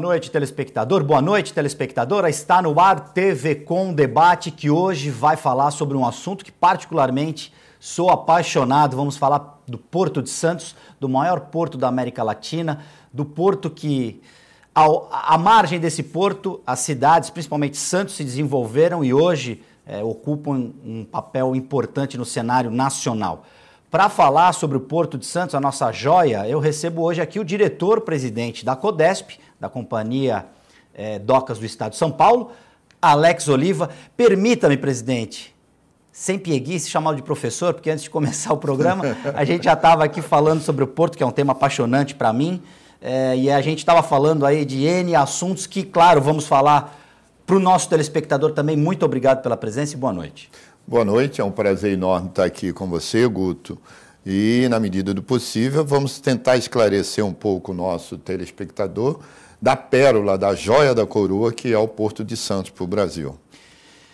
Boa noite, telespectador. Boa noite, telespectadora. Está no ar TV Com Debate, que hoje vai falar sobre um assunto que particularmente sou apaixonado. Vamos falar do Porto de Santos, do maior porto da América Latina, do porto que ao, à margem desse porto, as cidades, principalmente Santos, se desenvolveram e hoje é, ocupam um papel importante no cenário nacional. Para falar sobre o Porto de Santos, a nossa joia, eu recebo hoje aqui o diretor-presidente da CODESP, da Companhia é, Docas do Estado de São Paulo, Alex Oliva. Permita-me, presidente, sem pieguice, chamá-lo de professor, porque antes de começar o programa, a gente já estava aqui falando sobre o Porto, que é um tema apaixonante para mim, é, e a gente estava falando aí de N assuntos que, claro, vamos falar para o nosso telespectador também. Muito obrigado pela presença e boa noite. Boa noite, é um prazer enorme estar aqui com você, Guto. E, na medida do possível, vamos tentar esclarecer um pouco o nosso telespectador da pérola, da joia da coroa, que é o Porto de Santos para o Brasil.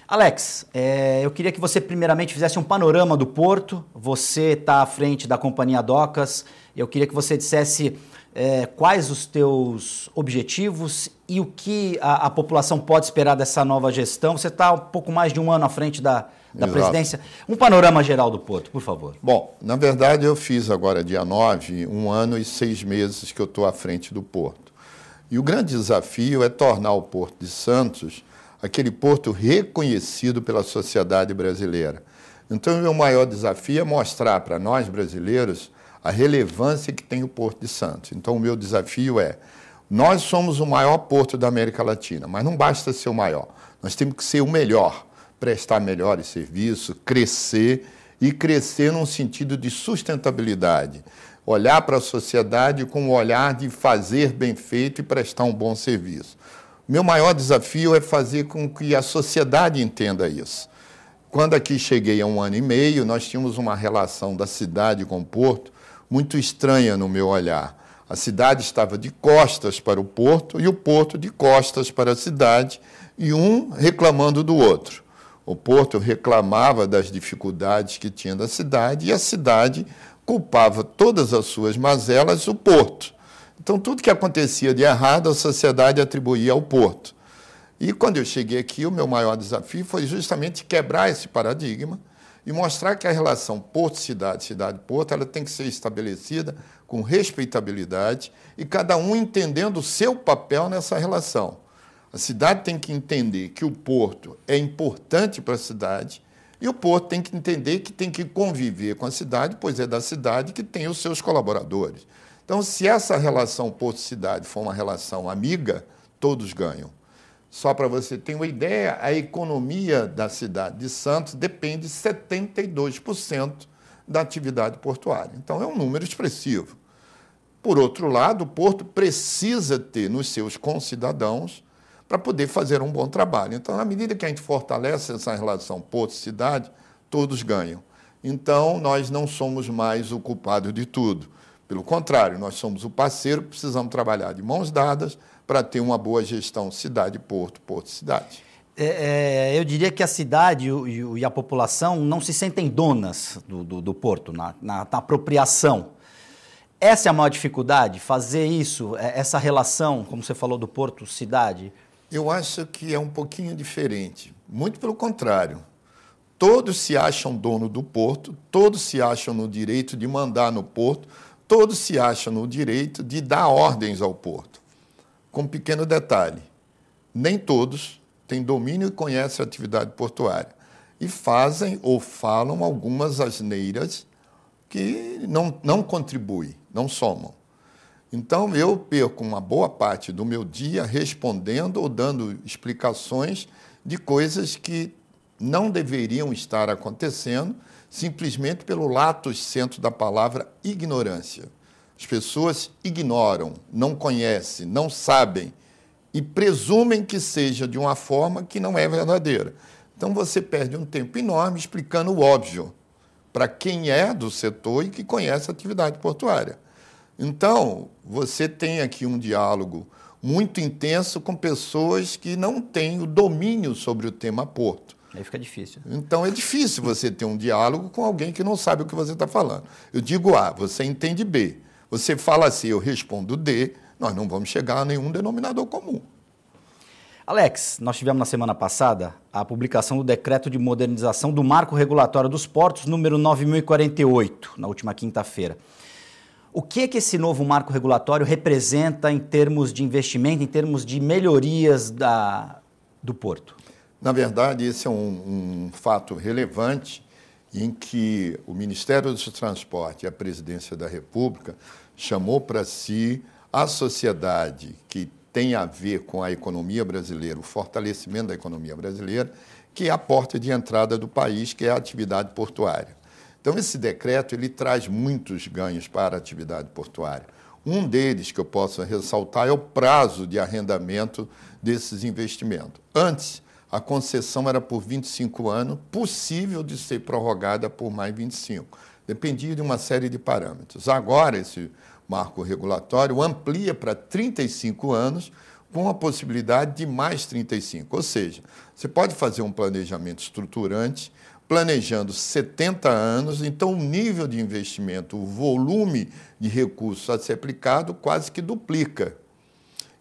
Alex, é, eu queria que você primeiramente fizesse um panorama do porto. Você está à frente da Companhia Docas. Eu queria que você dissesse é, quais os teus objetivos e o que a, a população pode esperar dessa nova gestão. Você está um pouco mais de um ano à frente da, da presidência. Um panorama geral do Porto, por favor. Bom, na verdade eu fiz agora, dia 9, um ano e seis meses que eu estou à frente do Porto. E o grande desafio é tornar o Porto de Santos aquele porto reconhecido pela sociedade brasileira. Então, o meu maior desafio é mostrar para nós brasileiros a relevância que tem o Porto de Santos. Então, o meu desafio é: nós somos o maior porto da América Latina, mas não basta ser o maior, nós temos que ser o melhor, prestar melhores serviços, crescer e crescer num sentido de sustentabilidade, olhar para a sociedade com o olhar de fazer bem feito e prestar um bom serviço. Meu maior desafio é fazer com que a sociedade entenda isso. Quando aqui cheguei há um ano e meio, nós tínhamos uma relação da cidade com o porto muito estranha no meu olhar. A cidade estava de costas para o porto e o porto de costas para a cidade, e um reclamando do outro. O porto reclamava das dificuldades que tinha da cidade e a cidade culpava todas as suas mazelas o Porto. Então, tudo que acontecia de errado, a sociedade atribuía ao Porto. E quando eu cheguei aqui, o meu maior desafio foi justamente quebrar esse paradigma e mostrar que a relação Porto-Cidade, Cidade-Porto, ela tem que ser estabelecida com respeitabilidade e cada um entendendo o seu papel nessa relação. A cidade tem que entender que o porto é importante para a cidade, e o Porto tem que entender que tem que conviver com a cidade, pois é da cidade que tem os seus colaboradores. Então, se essa relação Porto-cidade for uma relação amiga, todos ganham. Só para você ter uma ideia, a economia da cidade de Santos depende 72% da atividade portuária. Então, é um número expressivo. Por outro lado, o Porto precisa ter nos seus concidadãos para poder fazer um bom trabalho. Então, na medida que a gente fortalece essa relação porto-cidade, todos ganham. Então, nós não somos mais o culpado de tudo. Pelo contrário, nós somos o parceiro precisamos trabalhar de mãos dadas para ter uma boa gestão cidade-porto, porto-cidade. É, é, eu diria que a cidade e, e, a população não se sentem donas do, do, do porto, na, na, na, apropriação. Essa é a maior dificuldade, fazer isso, é, essa relação, como você falou, do porto-cidade, eu acho que é um pouquinho diferente. Muito pelo contrário. Todos se acham dono do porto, todos se acham no direito de mandar no porto, todos se acham no direito de dar ordens ao porto. Com um pequeno detalhe: nem todos têm domínio e conhecem a atividade portuária e fazem ou falam algumas asneiras que não, não contribuem, não somam. Então, eu perco uma boa parte do meu dia respondendo ou dando explicações de coisas que não deveriam estar acontecendo, simplesmente pelo lato centro da palavra ignorância. As pessoas ignoram, não conhecem, não sabem e presumem que seja de uma forma que não é verdadeira. Então, você perde um tempo enorme explicando o óbvio para quem é do setor e que conhece a atividade portuária. Então, você tem aqui um diálogo muito intenso com pessoas que não têm o domínio sobre o tema Porto. Aí fica difícil. Então é difícil você ter um diálogo com alguém que não sabe o que você está falando. Eu digo A, você entende B. Você fala C, eu respondo D, nós não vamos chegar a nenhum denominador comum. Alex, nós tivemos na semana passada a publicação do decreto de modernização do marco regulatório dos portos, número 9048, na última quinta-feira. O que, é que esse novo marco regulatório representa em termos de investimento, em termos de melhorias da, do porto? Na verdade, esse é um, um fato relevante em que o Ministério dos Transportes e a Presidência da República chamou para si a sociedade que tem a ver com a economia brasileira, o fortalecimento da economia brasileira, que é a porta de entrada do país, que é a atividade portuária. Então, esse decreto ele traz muitos ganhos para a atividade portuária. Um deles que eu posso ressaltar é o prazo de arrendamento desses investimentos. Antes, a concessão era por 25 anos, possível de ser prorrogada por mais 25. Dependia de uma série de parâmetros. Agora, esse marco regulatório amplia para 35 anos, com a possibilidade de mais 35. Ou seja, você pode fazer um planejamento estruturante planejando 70 anos, então o nível de investimento, o volume de recursos a ser aplicado quase que duplica.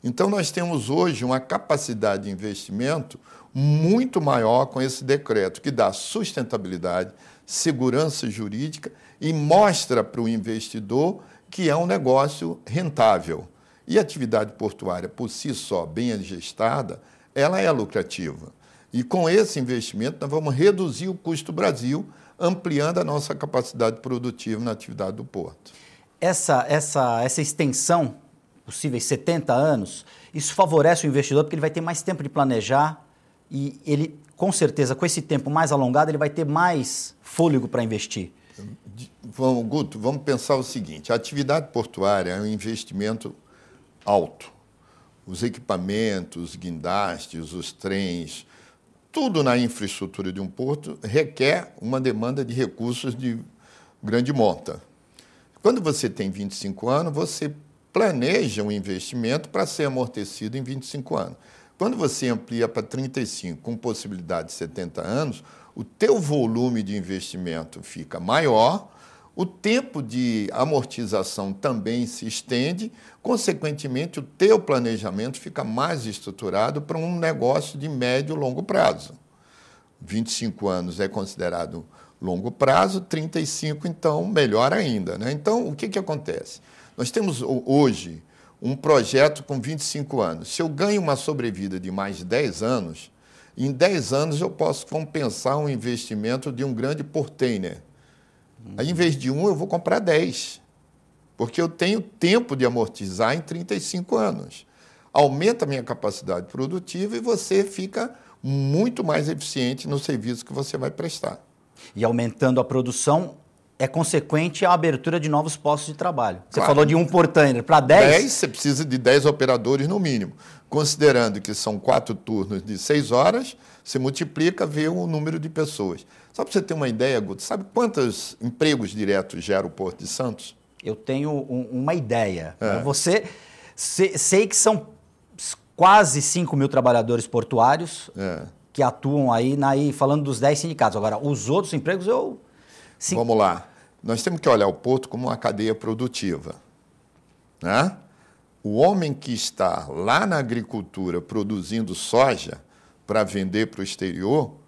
Então nós temos hoje uma capacidade de investimento muito maior com esse decreto, que dá sustentabilidade, segurança jurídica e mostra para o investidor que é um negócio rentável. E a atividade portuária, por si só, bem gestada, ela é lucrativa. E com esse investimento, nós vamos reduzir o custo do Brasil, ampliando a nossa capacidade produtiva na atividade do porto. Essa, essa, essa extensão, possíveis 70 anos, isso favorece o investidor porque ele vai ter mais tempo de planejar e ele, com certeza, com esse tempo mais alongado, ele vai ter mais fôlego para investir. Vamos, Guto, vamos pensar o seguinte: a atividade portuária é um investimento alto. Os equipamentos, os guindastes, os trens, tudo na infraestrutura de um porto requer uma demanda de recursos de grande monta. Quando você tem 25 anos, você planeja um investimento para ser amortecido em 25 anos. Quando você amplia para 35, com possibilidade de 70 anos, o teu volume de investimento fica maior o tempo de amortização também se estende, consequentemente, o teu planejamento fica mais estruturado para um negócio de médio e longo prazo. 25 anos é considerado longo prazo, 35, então, melhor ainda. Né? Então, o que, que acontece? Nós temos hoje um projeto com 25 anos. Se eu ganho uma sobrevida de mais 10 anos, em 10 anos eu posso compensar um investimento de um grande portainer Aí, em vez de um, eu vou comprar 10, porque eu tenho tempo de amortizar em 35 anos. Aumenta a minha capacidade produtiva e você fica muito mais eficiente no serviço que você vai prestar. E aumentando a produção, é consequente a abertura de novos postos de trabalho. Você claro. falou de um portainer para 10? 10, você precisa de 10 operadores no mínimo. Considerando que são quatro turnos de 6 horas, você multiplica, vê o número de pessoas. Só para você ter uma ideia, Guto, sabe quantos empregos diretos gera o Porto de Santos? Eu tenho um, uma ideia. É. Você se, sei que são quase 5 mil trabalhadores portuários é. que atuam aí, aí, falando dos 10 sindicatos. Agora, os outros empregos eu. Sim. Vamos lá. Nós temos que olhar o porto como uma cadeia produtiva. Né? O homem que está lá na agricultura produzindo soja para vender para o exterior,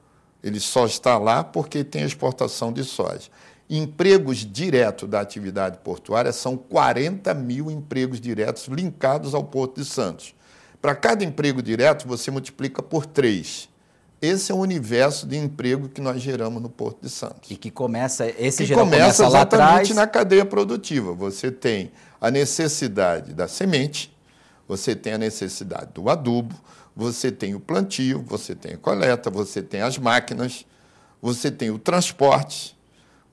ele só está lá porque tem exportação de soja. Empregos diretos da atividade portuária são 40 mil empregos diretos linkados ao Porto de Santos. Para cada emprego direto, você multiplica por três. Esse é o universo de emprego que nós geramos no Porto de Santos. E que começa, esse que começa, começa, lá exatamente na cadeia produtiva. Você tem a necessidade da semente, você tem a necessidade do adubo, você tem o plantio, você tem a coleta, você tem as máquinas, você tem o transporte,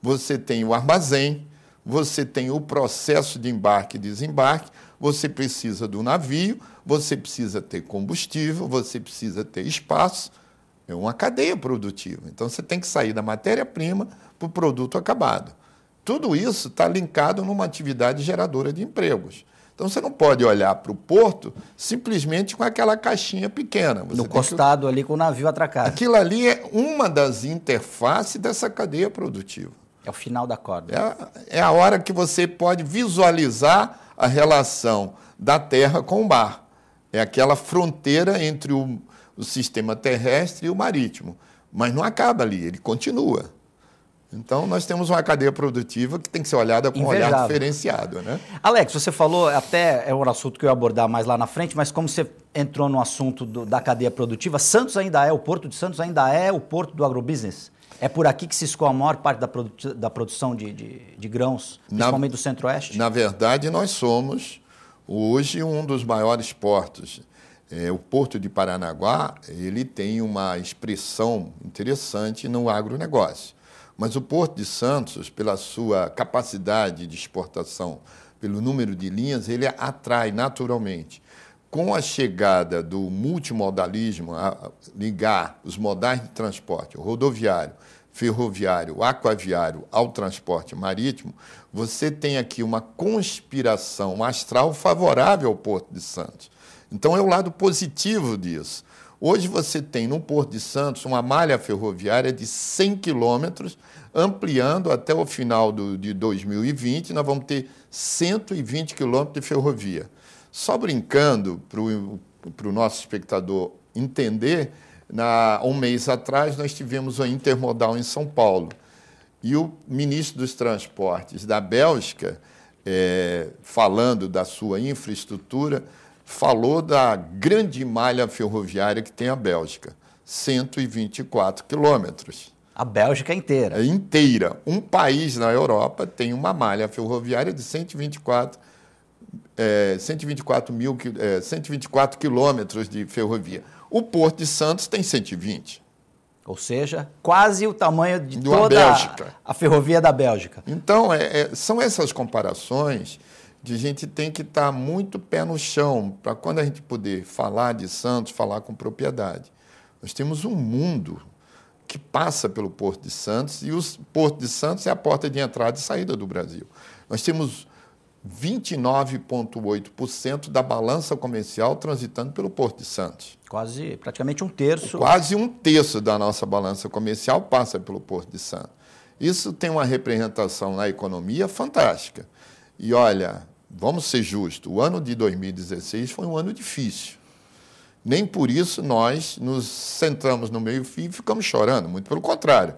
você tem o armazém, você tem o processo de embarque e desembarque, você precisa do navio, você precisa ter combustível, você precisa ter espaço. É uma cadeia produtiva. Então você tem que sair da matéria-prima para o produto acabado. Tudo isso está linkado numa atividade geradora de empregos. Então você não pode olhar para o porto simplesmente com aquela caixinha pequena. Você no costado que... ali com o navio atracado. Aquilo ali é uma das interfaces dessa cadeia produtiva. É o final da corda. É, é a hora que você pode visualizar a relação da terra com o mar. É aquela fronteira entre o, o sistema terrestre e o marítimo. Mas não acaba ali, ele continua. Então, nós temos uma cadeia produtiva que tem que ser olhada com Invejável. um olhar diferenciado. Né? Alex, você falou, até é um assunto que eu ia abordar mais lá na frente, mas como você entrou no assunto do, da cadeia produtiva, Santos ainda é, o Porto de Santos ainda é o porto do agrobusiness? É por aqui que se escoa a maior parte da, produ da produção de, de, de grãos, principalmente na, do Centro-Oeste? Na verdade, nós somos hoje um dos maiores portos. É, o Porto de Paranaguá ele tem uma expressão interessante no agronegócio. Mas o Porto de Santos, pela sua capacidade de exportação, pelo número de linhas, ele atrai naturalmente. Com a chegada do multimodalismo, a ligar os modais de transporte, rodoviário, ferroviário, aquaviário ao transporte marítimo, você tem aqui uma conspiração astral favorável ao Porto de Santos. Então é o lado positivo disso. Hoje você tem no Porto de Santos uma malha ferroviária de 100 quilômetros, ampliando até o final do, de 2020, nós vamos ter 120 quilômetros de ferrovia. Só brincando, para o nosso espectador entender, na, um mês atrás nós tivemos a Intermodal em São Paulo e o ministro dos Transportes da Bélgica, é, falando da sua infraestrutura, falou da grande malha ferroviária que tem a Bélgica, 124 quilômetros. A Bélgica é inteira. É inteira. Um país na Europa tem uma malha ferroviária de 124, é, 124, mil, é, 124 quilômetros de ferrovia. O Porto de Santos tem 120. Ou seja, quase o tamanho de, de toda a, a, ferrovia da Bélgica. Então, é, é são essas comparações de gente tem que estar tá muito pé no chão para quando a gente puder falar de Santos, falar com propriedade. Nós temos um mundo que passa pelo Porto de Santos e o Porto de Santos é a porta de entrada e saída do Brasil. Nós temos 29,8% da balança comercial transitando pelo Porto de Santos. Quase, praticamente um terço. Quase um terço da nossa balança comercial passa pelo Porto de Santos. Isso tem uma representação na economia fantástica. E olha, vamos ser justos, o ano de 2016 foi um ano difícil. Nem por isso nós nos centramos no meio-fio e ficamos chorando, muito pelo contrário.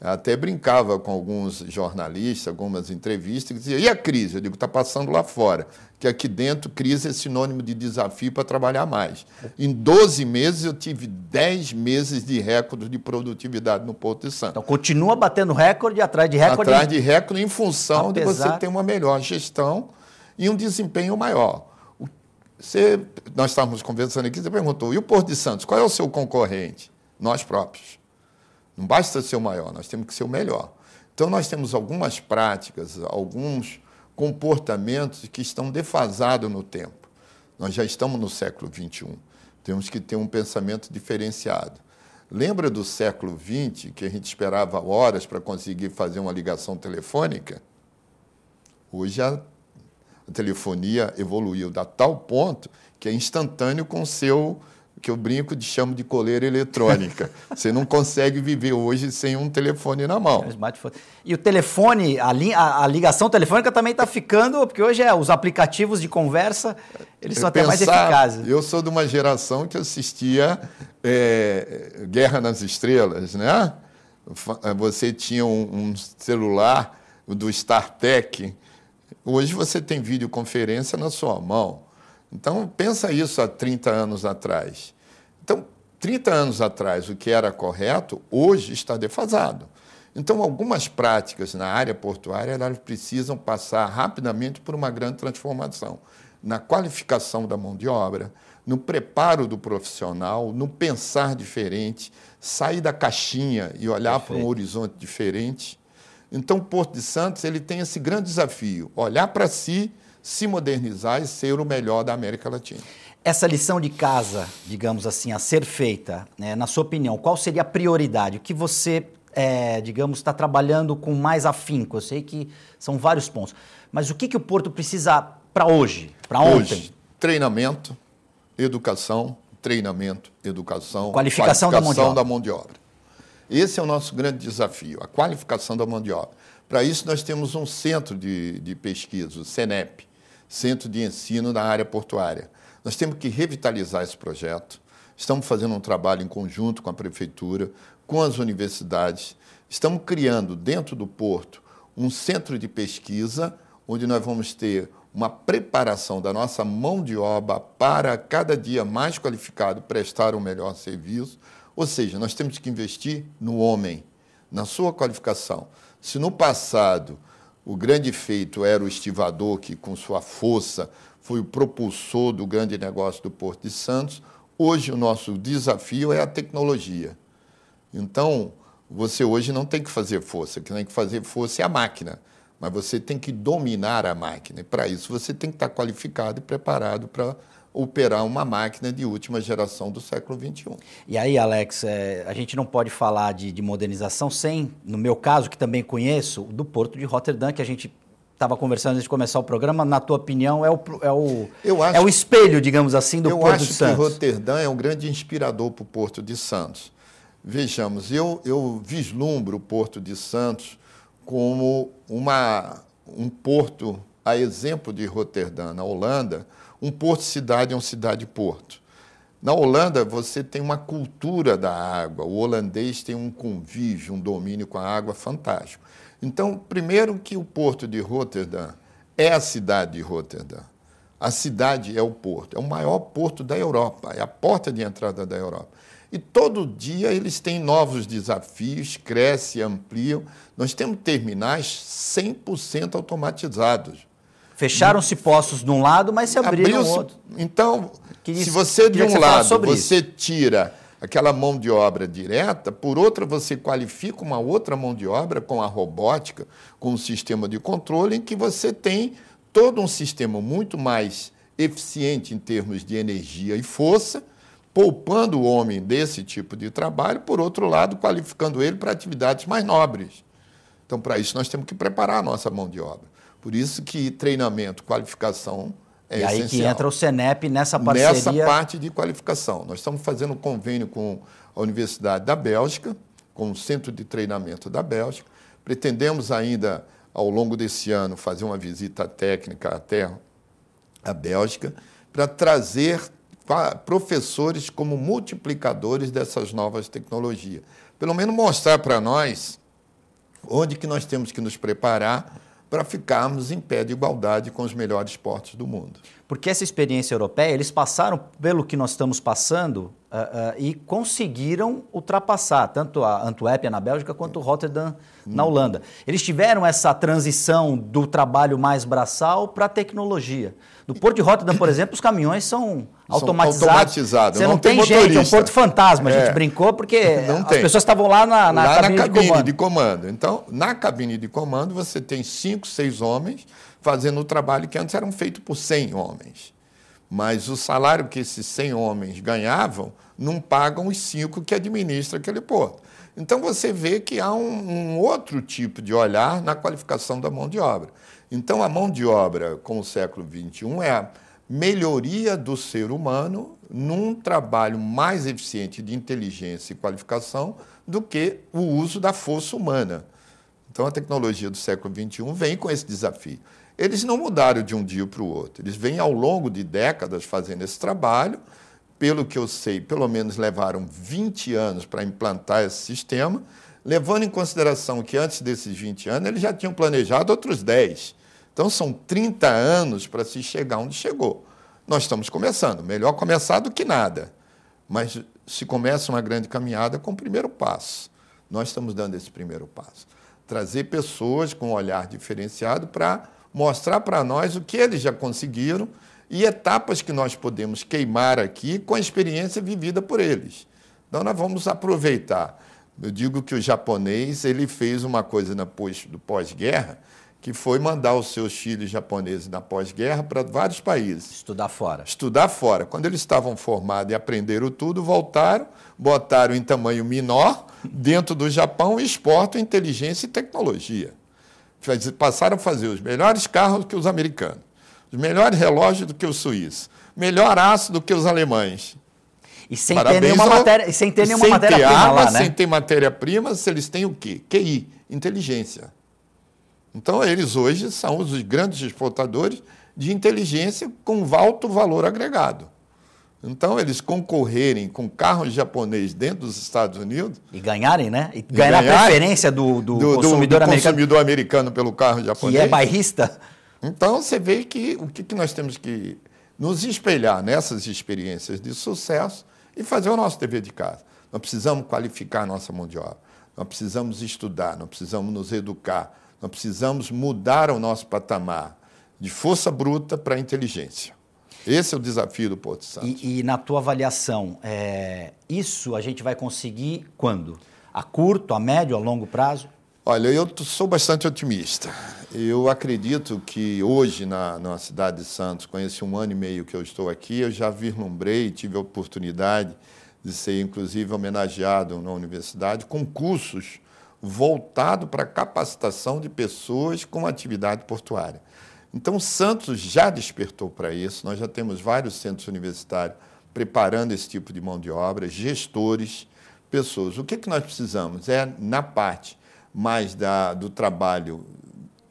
Até brincava com alguns jornalistas, algumas entrevistas, que dizia, e a crise? Eu digo, está passando lá fora, que aqui dentro crise é sinônimo de desafio para trabalhar mais. Em 12 meses eu tive 10 meses de recorde de produtividade no Porto de Santo. Então continua batendo recorde atrás de recorde? Atrás de recorde em função Apesar... de você ter uma melhor gestão, e um desempenho maior. Você, nós estávamos conversando aqui, você perguntou, e o Porto de Santos, qual é o seu concorrente? Nós próprios. Não basta ser o maior, nós temos que ser o melhor. Então, nós temos algumas práticas, alguns comportamentos que estão defasados no tempo. Nós já estamos no século XXI, temos que ter um pensamento diferenciado. Lembra do século XX, que a gente esperava horas para conseguir fazer uma ligação telefônica? Hoje a a telefonia evoluiu da tal ponto que é instantâneo com o seu que eu brinco de chamo de coleira eletrônica. Você não consegue viver hoje sem um telefone na mão. É, e o telefone, a, li, a, a ligação telefônica também está ficando, porque hoje é os aplicativos de conversa, eles são pensar, até mais eficazes. Eu sou de uma geração que assistia é, Guerra nas Estrelas, né? Você tinha um, um celular do StarTech, Hoje você tem videoconferência na sua mão. Então, pensa isso há 30 anos atrás. Então, 30 anos atrás, o que era correto, hoje está defasado. Então, algumas práticas na área portuária elas precisam passar rapidamente por uma grande transformação na qualificação da mão de obra, no preparo do profissional, no pensar diferente, sair da caixinha e olhar Perfeito. para um horizonte diferente. Então, Porto de Santos ele tem esse grande desafio: olhar para si, se modernizar e ser o melhor da América Latina. Essa lição de casa, digamos assim, a ser feita, né, na sua opinião, qual seria a prioridade? O que você, é, digamos, está trabalhando com mais afinco? Eu sei que são vários pontos, mas o que, que o Porto precisa para hoje, para ontem? treinamento, educação, treinamento, educação, qualificação, qualificação da, mão da mão de obra. Esse é o nosso grande desafio, a qualificação da mão de obra. Para isso, nós temos um centro de, de pesquisa, o CENEP, Centro de Ensino na Área Portuária. Nós temos que revitalizar esse projeto. Estamos fazendo um trabalho em conjunto com a Prefeitura, com as universidades. Estamos criando, dentro do porto, um centro de pesquisa, onde nós vamos ter uma preparação da nossa mão de obra para cada dia mais qualificado prestar um melhor serviço ou seja, nós temos que investir no homem, na sua qualificação. Se no passado o grande feito era o estivador que, com sua força, foi o propulsor do grande negócio do Porto de Santos, hoje o nosso desafio é a tecnologia. Então, você hoje não tem que fazer força, que tem que fazer força é a máquina, mas você tem que dominar a máquina. E para isso você tem que estar qualificado e preparado para operar uma máquina de última geração do século XXI. E aí, Alex, é, a gente não pode falar de, de, modernização sem, no meu caso, que também conheço, do Porto de Rotterdam, que a gente estava conversando antes de começar o programa. Na tua opinião, é o, é, é o, acho, é o espelho, digamos assim, do Porto de Santos? Eu acho que Rotterdam é um grande inspirador para o Porto de Santos. Vejamos, eu, eu vislumbro o Porto de Santos como uma, um porto, a exemplo de Rotterdam, na Holanda, um porto-cidade é um cidade-porto. Na Holanda, você tem uma cultura da água. O holandês tem um convívio, um domínio com a água fantástico. Então, primeiro que o porto de Rotterdam é a cidade de Rotterdam. A cidade é o porto, é o maior porto da Europa, é a porta de entrada da Europa. E todo dia eles têm novos desafios, crescem, ampliam. Nós temos terminais 100% automatizados. Fecharam-se postos de um lado, mas se abriram Abriu -se, outro. Então, se você de um você lado você isso. tira aquela mão de obra direta, por outra você qualifica uma outra mão de obra com a robótica, com um sistema de controle em que você tem todo um sistema muito mais eficiente em termos de energia e força, poupando o homem desse tipo de trabalho, por outro lado, qualificando ele para atividades mais nobres. Então, para isso, nós temos que preparar a nossa mão de obra. Por isso que treinamento, qualificação é e aí que entra o CENEP nessa parceria. Nessa parte de qualificação. Nós estamos fazendo um convênio com a Universidade da Bélgica, com o Centro de Treinamento da Bélgica. Pretendemos ainda, ao longo desse ano, fazer uma visita técnica até a Bélgica para trazer professores como multiplicadores dessas novas tecnologias. Pelo menos mostrar para nós onde que nós temos que nos preparar para ficarmos em pé de igualdade com os melhores portos do mundo. Porque essa experiência europeia, eles passaram pelo que nós estamos passando Uh, uh, e conseguiram ultrapassar tanto a Antuérpia na Bélgica quanto Rotterdam na hum. Holanda. Eles tiveram essa transição do trabalho mais braçal para a tecnologia. No Porto de Rotterdam, por exemplo, os caminhões são automatizados. automatizados. Você não, não tem, tem é um porto fantasma. A gente é. brincou porque as pessoas estavam lá na, na lá cabine, na cabine de, comando. de comando. Então, na cabine de comando, você tem cinco, seis homens fazendo o trabalho que antes eram feito por 100 homens. Mas o salário que esses 100 homens ganhavam não pagam os cinco que administra aquele porto. Então você vê que há um, um, outro tipo de olhar na qualificação da mão de obra. Então a mão de obra com o século XXI é a melhoria do ser humano num trabalho mais eficiente de inteligência e qualificação do que o uso da força humana. Então a tecnologia do século XXI vem com esse desafio eles não mudaram de um dia para o outro. Eles vêm ao longo de décadas fazendo esse trabalho. Pelo que eu sei, pelo menos levaram 20 anos para implantar esse sistema, levando em consideração que antes desses 20 anos eles já tinham planejado outros 10. Então são 30 anos para se chegar onde chegou. Nós estamos começando, melhor começar do que nada. Mas se começa uma grande caminhada com o primeiro passo. Nós estamos dando esse primeiro passo. Trazer pessoas com um olhar diferenciado para mostrar para nós o que eles já conseguiram e etapas que nós podemos queimar aqui com a experiência vivida por eles. Então, nós vamos aproveitar. Eu digo que o japonês ele fez uma coisa na pós, do pós-guerra, que foi mandar os seus filhos japoneses na pós-guerra para vários países. Estudar fora. Estudar fora. Quando eles estavam formados e aprenderam tudo, voltaram, botaram em tamanho menor dentro do Japão e exportam inteligência e tecnologia passaram a fazer os melhores carros que os americanos, os melhores relógios do que os suíços, melhor aço do que os alemães. E sem Parabéns ter nenhuma ao... matéria, sem ter nenhuma matéria-prima lá, né? Sem ter matéria-prima, eles têm o quê? QI, inteligência. Então, eles hoje são os grandes exportadores de inteligência com alto valor agregado. Então, eles concorrerem com carros japoneses dentro dos Estados Unidos. E ganharem, né? E ganhar, a preferência do, do, do consumidor do, do americano. consumidor americano pelo carro japonês. E é bairrista. Então, você vê que o que, que nós temos que nos espelhar nessas experiências de sucesso e fazer o nosso dever de casa. Nós precisamos qualificar a nossa mão de obra, nós precisamos estudar, nós precisamos nos educar, nós precisamos mudar o nosso patamar de força bruta para inteligência. Esse é o desafio do Porto Santo. E, e na tua avaliação, é, isso a gente vai conseguir quando? A curto, a médio, a longo prazo? Olha, eu sou bastante otimista. Eu acredito que hoje, na, na cidade de Santos, com esse um ano e meio que eu estou aqui, eu já vislumbrei, tive a oportunidade de ser, inclusive, homenageado na universidade com cursos voltados para a capacitação de pessoas com atividade portuária. Então, Santos já despertou para isso, nós já temos vários centros universitários preparando esse tipo de mão de obra, gestores, pessoas. O que, é que nós precisamos? É, na parte mais da, do trabalho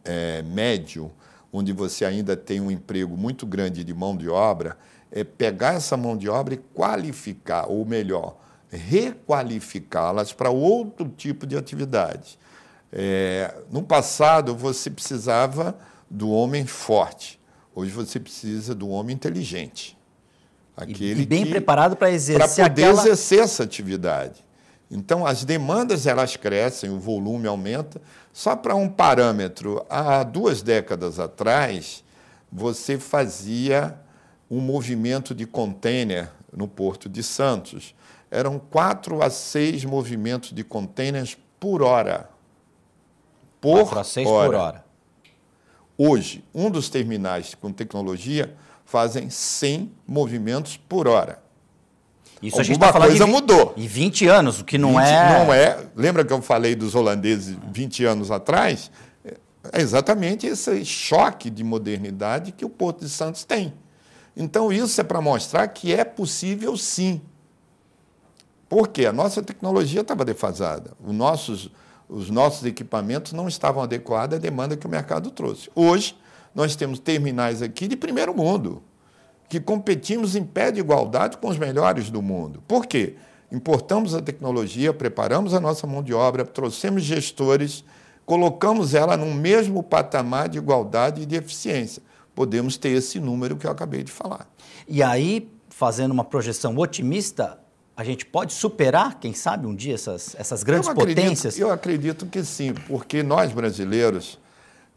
é, médio, onde você ainda tem um emprego muito grande de mão de obra, é pegar essa mão de obra e qualificar, ou melhor, requalificá-las para outro tipo de atividade. É, no passado, você precisava do homem forte. Hoje você precisa do homem inteligente. Aquele e bem que, preparado para exercer Para poder aquela... exercer essa atividade. Então, as demandas elas crescem, o volume aumenta. Só para um parâmetro, há duas décadas atrás, você fazia um movimento de contêiner no Porto de Santos. Eram quatro a seis movimentos de contêineres por hora. Por a seis hora. por hora. Hoje, um dos terminais com tecnologia fazem 100 movimentos por hora. Isso Alguma a gente tá falando coisa 20, mudou. E 20 anos, o que não 20, é. Não é. Lembra que eu falei dos holandeses 20 anos atrás? É exatamente esse choque de modernidade que o Porto de Santos tem. Então, isso é para mostrar que é possível sim. Porque a nossa tecnologia estava defasada. Os nossos os nossos equipamentos não estavam adequados à demanda que o mercado trouxe. Hoje, nós temos terminais aqui de primeiro mundo, que competimos em pé de igualdade com os melhores do mundo. Por quê? Importamos a tecnologia, preparamos a nossa mão de obra, trouxemos gestores, colocamos ela no mesmo patamar de igualdade e de eficiência. Podemos ter esse número que eu acabei de falar. E aí, fazendo uma projeção otimista, a gente pode superar, quem sabe, um dia essas, essas grandes eu acredito, potências? Eu acredito que sim, porque nós brasileiros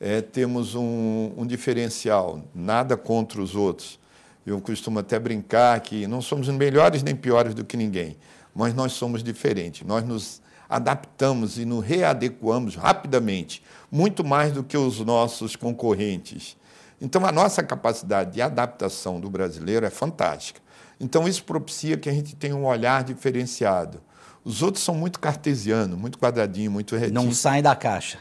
é, temos um, um, diferencial, nada contra os outros. Eu costumo até brincar que não somos melhores nem piores do que ninguém, mas nós somos diferentes. Nós nos adaptamos e nos readequamos rapidamente, muito mais do que os nossos concorrentes. Então, a nossa capacidade de adaptação do brasileiro é fantástica. Então, isso propicia que a gente tenha um olhar diferenciado. Os outros são muito cartesianos, muito quadradinho, muito retinho. Não saem da caixa.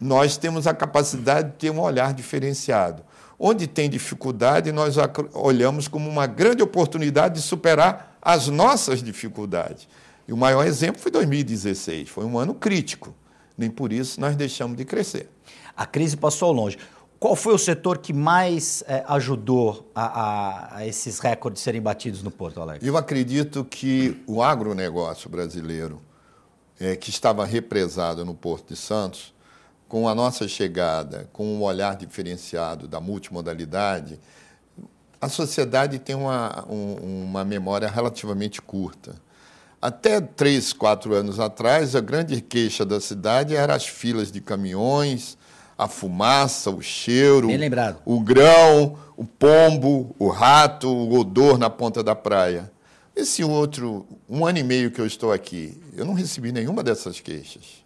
Nós temos a capacidade de ter um olhar diferenciado. Onde tem dificuldade, nós olhamos como uma grande oportunidade de superar as nossas dificuldades. E o maior exemplo foi 2016, foi um ano crítico. Nem por isso nós deixamos de crescer. A crise passou longe. Qual foi o setor que mais é, ajudou a, a, a, esses recordes serem batidos no Porto Alegre? Eu acredito que o agronegócio brasileiro, é, que estava represado no Porto de Santos, com a nossa chegada, com um olhar diferenciado da multimodalidade, a sociedade tem uma, um, uma memória relativamente curta. Até três, quatro anos atrás, a grande queixa da cidade era as filas de caminhões, a fumaça, o cheiro, o grão, o pombo, o rato, o odor na ponta da praia. Esse outro um ano e meio que eu estou aqui, eu não recebi nenhuma dessas queixas.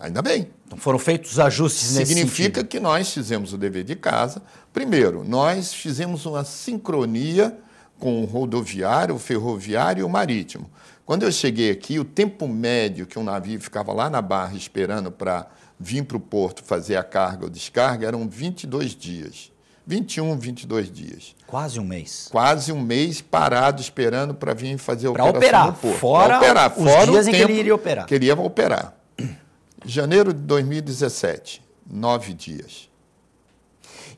Ainda bem. Então foram feitos ajustes Significa nesse Significa que nós fizemos o dever de casa. Primeiro, nós fizemos uma sincronia com o rodoviário, o ferroviário e o marítimo. Quando eu cheguei aqui, o tempo médio que um navio ficava lá na barra esperando para vim para o porto fazer a carga ou descarga, eram 22 dias. 21, 22 dias. Quase um mês. Quase um mês parado, esperando para vir fazer o pra Para operar, Fora operar, os fora dias o em que ele iria operar. Queria operar. Janeiro de 2017, nove dias.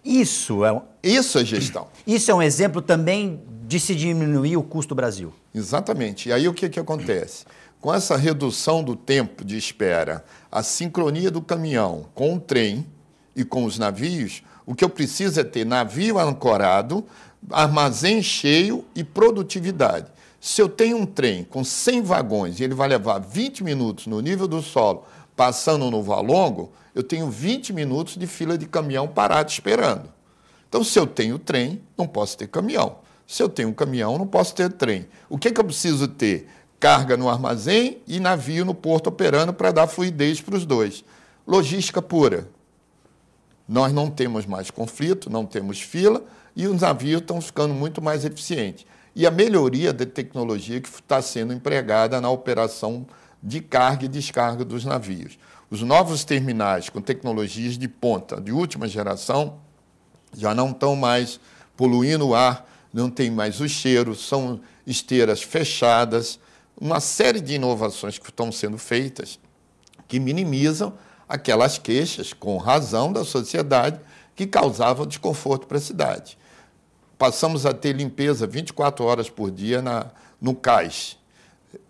Isso é, Isso é gestão. Isso é um exemplo também de se diminuir o custo do Brasil. Exatamente. E aí o que, que acontece? Com essa redução do tempo de espera, a sincronia do caminhão com o trem e com os navios, o que eu preciso é ter navio ancorado, armazém cheio e produtividade. Se eu tenho um trem com 100 vagões e ele vai levar 20 minutos no nível do solo, passando no Valongo, eu tenho 20 minutos de fila de caminhão parado esperando. Então, se eu tenho trem, não posso ter caminhão. Se eu tenho caminhão, não posso ter trem. O que, é que eu preciso ter? carga no armazém e navio no porto operando para dar fluidez para os dois. Logística pura. Nós não temos mais conflito, não temos fila e os navios estão ficando muito mais eficientes. E a melhoria da tecnologia que está sendo empregada na operação de carga e descarga dos navios. Os novos terminais com tecnologias de ponta, de última geração, já não estão mais poluindo o ar, não tem mais o cheiro, são esteiras fechadas, uma série de inovações que estão sendo feitas que minimizam aquelas queixas, com razão, da sociedade que causavam desconforto para a cidade. Passamos a ter limpeza 24 horas por dia na, no cais,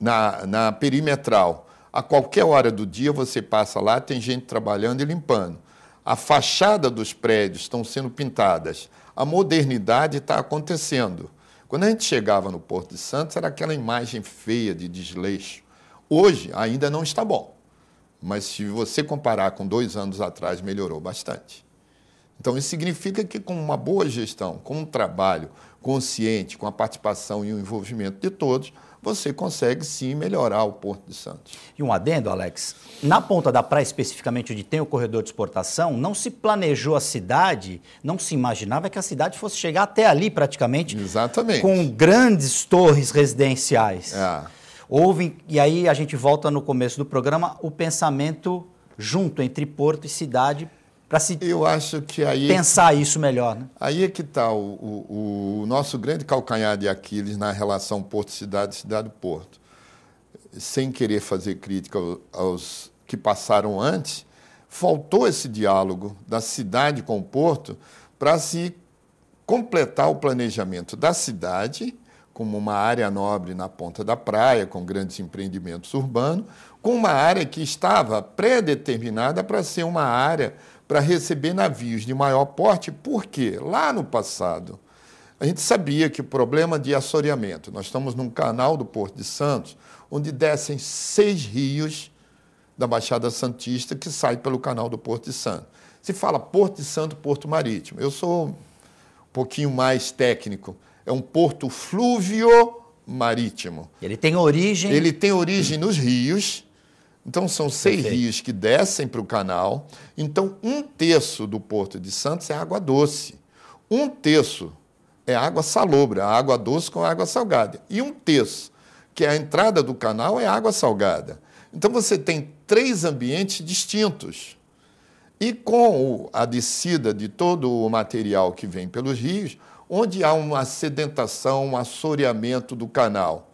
na, na perimetral. A qualquer hora do dia você passa lá, tem gente trabalhando e limpando. A fachada dos prédios estão sendo pintadas. A modernidade está acontecendo. Quando a gente chegava no Porto de Santos, era aquela imagem feia de desleixo. Hoje ainda não está bom, mas se você comparar com dois anos atrás, melhorou bastante. Então, isso significa que, com uma boa gestão, com um trabalho consciente, com a participação e o envolvimento de todos, você consegue sim melhorar o Porto de Santos. E um adendo, Alex. Na ponta da praia, especificamente onde tem o corredor de exportação, não se planejou a cidade, não se imaginava que a cidade fosse chegar até ali praticamente. Exatamente. Com grandes torres residenciais. É. Houve, e aí a gente volta no começo do programa, o pensamento junto entre porto e cidade para se eu acho que aí é pensar isso melhor. Né? Aí é que está o, o, o, nosso grande calcanhar de Aquiles na relação porto-cidade, cidade-porto. Sem querer fazer crítica aos que passaram antes, faltou esse diálogo da cidade com o porto para se completar o planejamento da cidade como uma área nobre na ponta da praia, com grandes empreendimentos urbanos, com uma área que estava pré-determinada para ser uma área para receber navios de maior porte, porque lá no passado a gente sabia que o problema de assoreamento, nós estamos num canal do Porto de Santos, onde descem seis rios da Baixada Santista que sai pelo canal do Porto de Santos. Se fala Porto de Santo, Porto Marítimo. Eu sou um pouquinho mais técnico. É um porto fluvio marítimo. Ele tem origem. Ele tem origem nos rios então, são seis Perfeito. rios que descem para o canal. Então, um terço do Porto de Santos é água doce. Um terço é água salobra, água doce com água salgada. E um terço, que é a entrada do canal, é água salgada. Então, você tem três ambientes distintos. E com a descida de todo o material que vem pelos rios, onde há uma sedentação, um assoreamento do canal,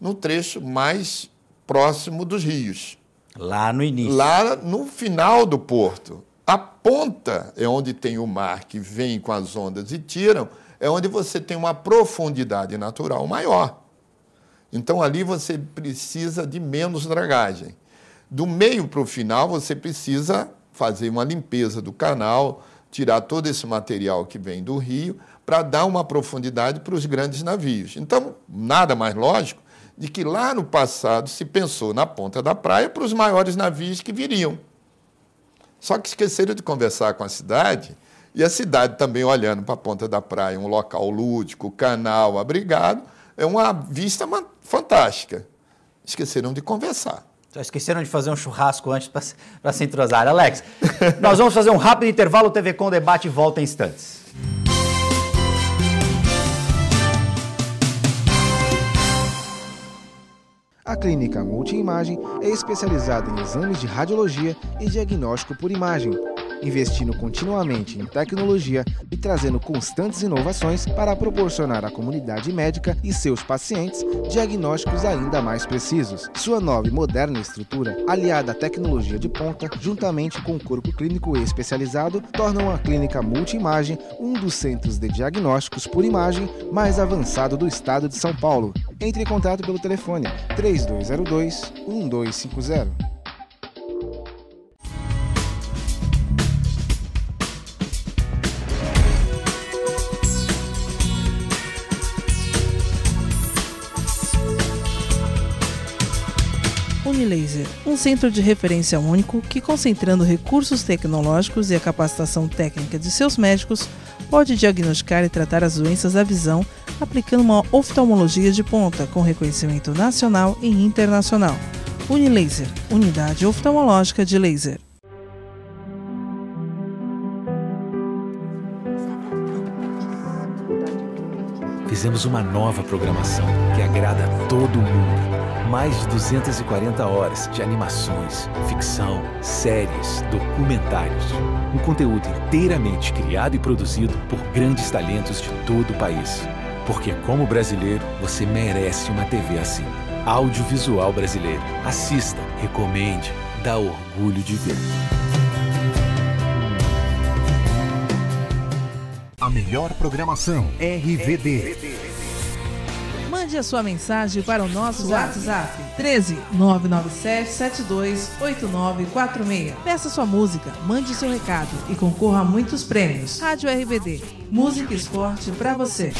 no trecho mais próximo dos rios. Lá no início. Lá no final do porto. A ponta é onde tem o mar que vem com as ondas e tiram, é onde você tem uma profundidade natural maior. Então ali você precisa de menos dragagem. Do meio para o final, você precisa fazer uma limpeza do canal, tirar todo esse material que vem do rio, para dar uma profundidade para os grandes navios. Então, nada mais lógico de que lá no passado se pensou na ponta da praia para os maiores navios que viriam. Só que esqueceram de conversar com a cidade e a cidade também olhando para a ponta da praia, um local lúdico, canal abrigado, é uma vista fantástica. Esqueceram de conversar. Já esqueceram de fazer um churrasco antes para se entrosar. Alex, nós vamos fazer um rápido intervalo. O TV Com Debate volta em instantes. A clínica Multiimagem é especializada em exames de radiologia e diagnóstico por imagem, investindo continuamente em tecnologia e trazendo constantes inovações para proporcionar à comunidade médica e seus pacientes diagnósticos ainda mais precisos. Sua nova e moderna estrutura, aliada à tecnologia de ponta, juntamente com o corpo clínico especializado, tornam a clínica multi-imagem um dos centros de diagnósticos por imagem mais avançado do estado de São Paulo. Entre em contato pelo telefone 3202 1250. Unilaser, um centro de referência único que, concentrando recursos tecnológicos e a capacitação técnica de seus médicos, pode diagnosticar e tratar as doenças da visão, aplicando uma oftalmologia de ponta com reconhecimento nacional e internacional. Unilaser, Unidade Oftalmológica de Laser. Fizemos uma nova programação que agrada todo mundo mais de 240 horas de animações, ficção, séries, documentários. Um conteúdo inteiramente criado e produzido por grandes talentos de todo o país. Porque, como brasileiro, você merece uma TV assim. Audiovisual brasileiro. Assista, recomende, dá orgulho de ver. A melhor programação, RVD. RVD. Mande a sua mensagem para o nosso WhatsApp 13 997 72 8946. Peça sua música, mande seu recado e concorra a muitos prêmios. Rádio RBD, música e esporte para você.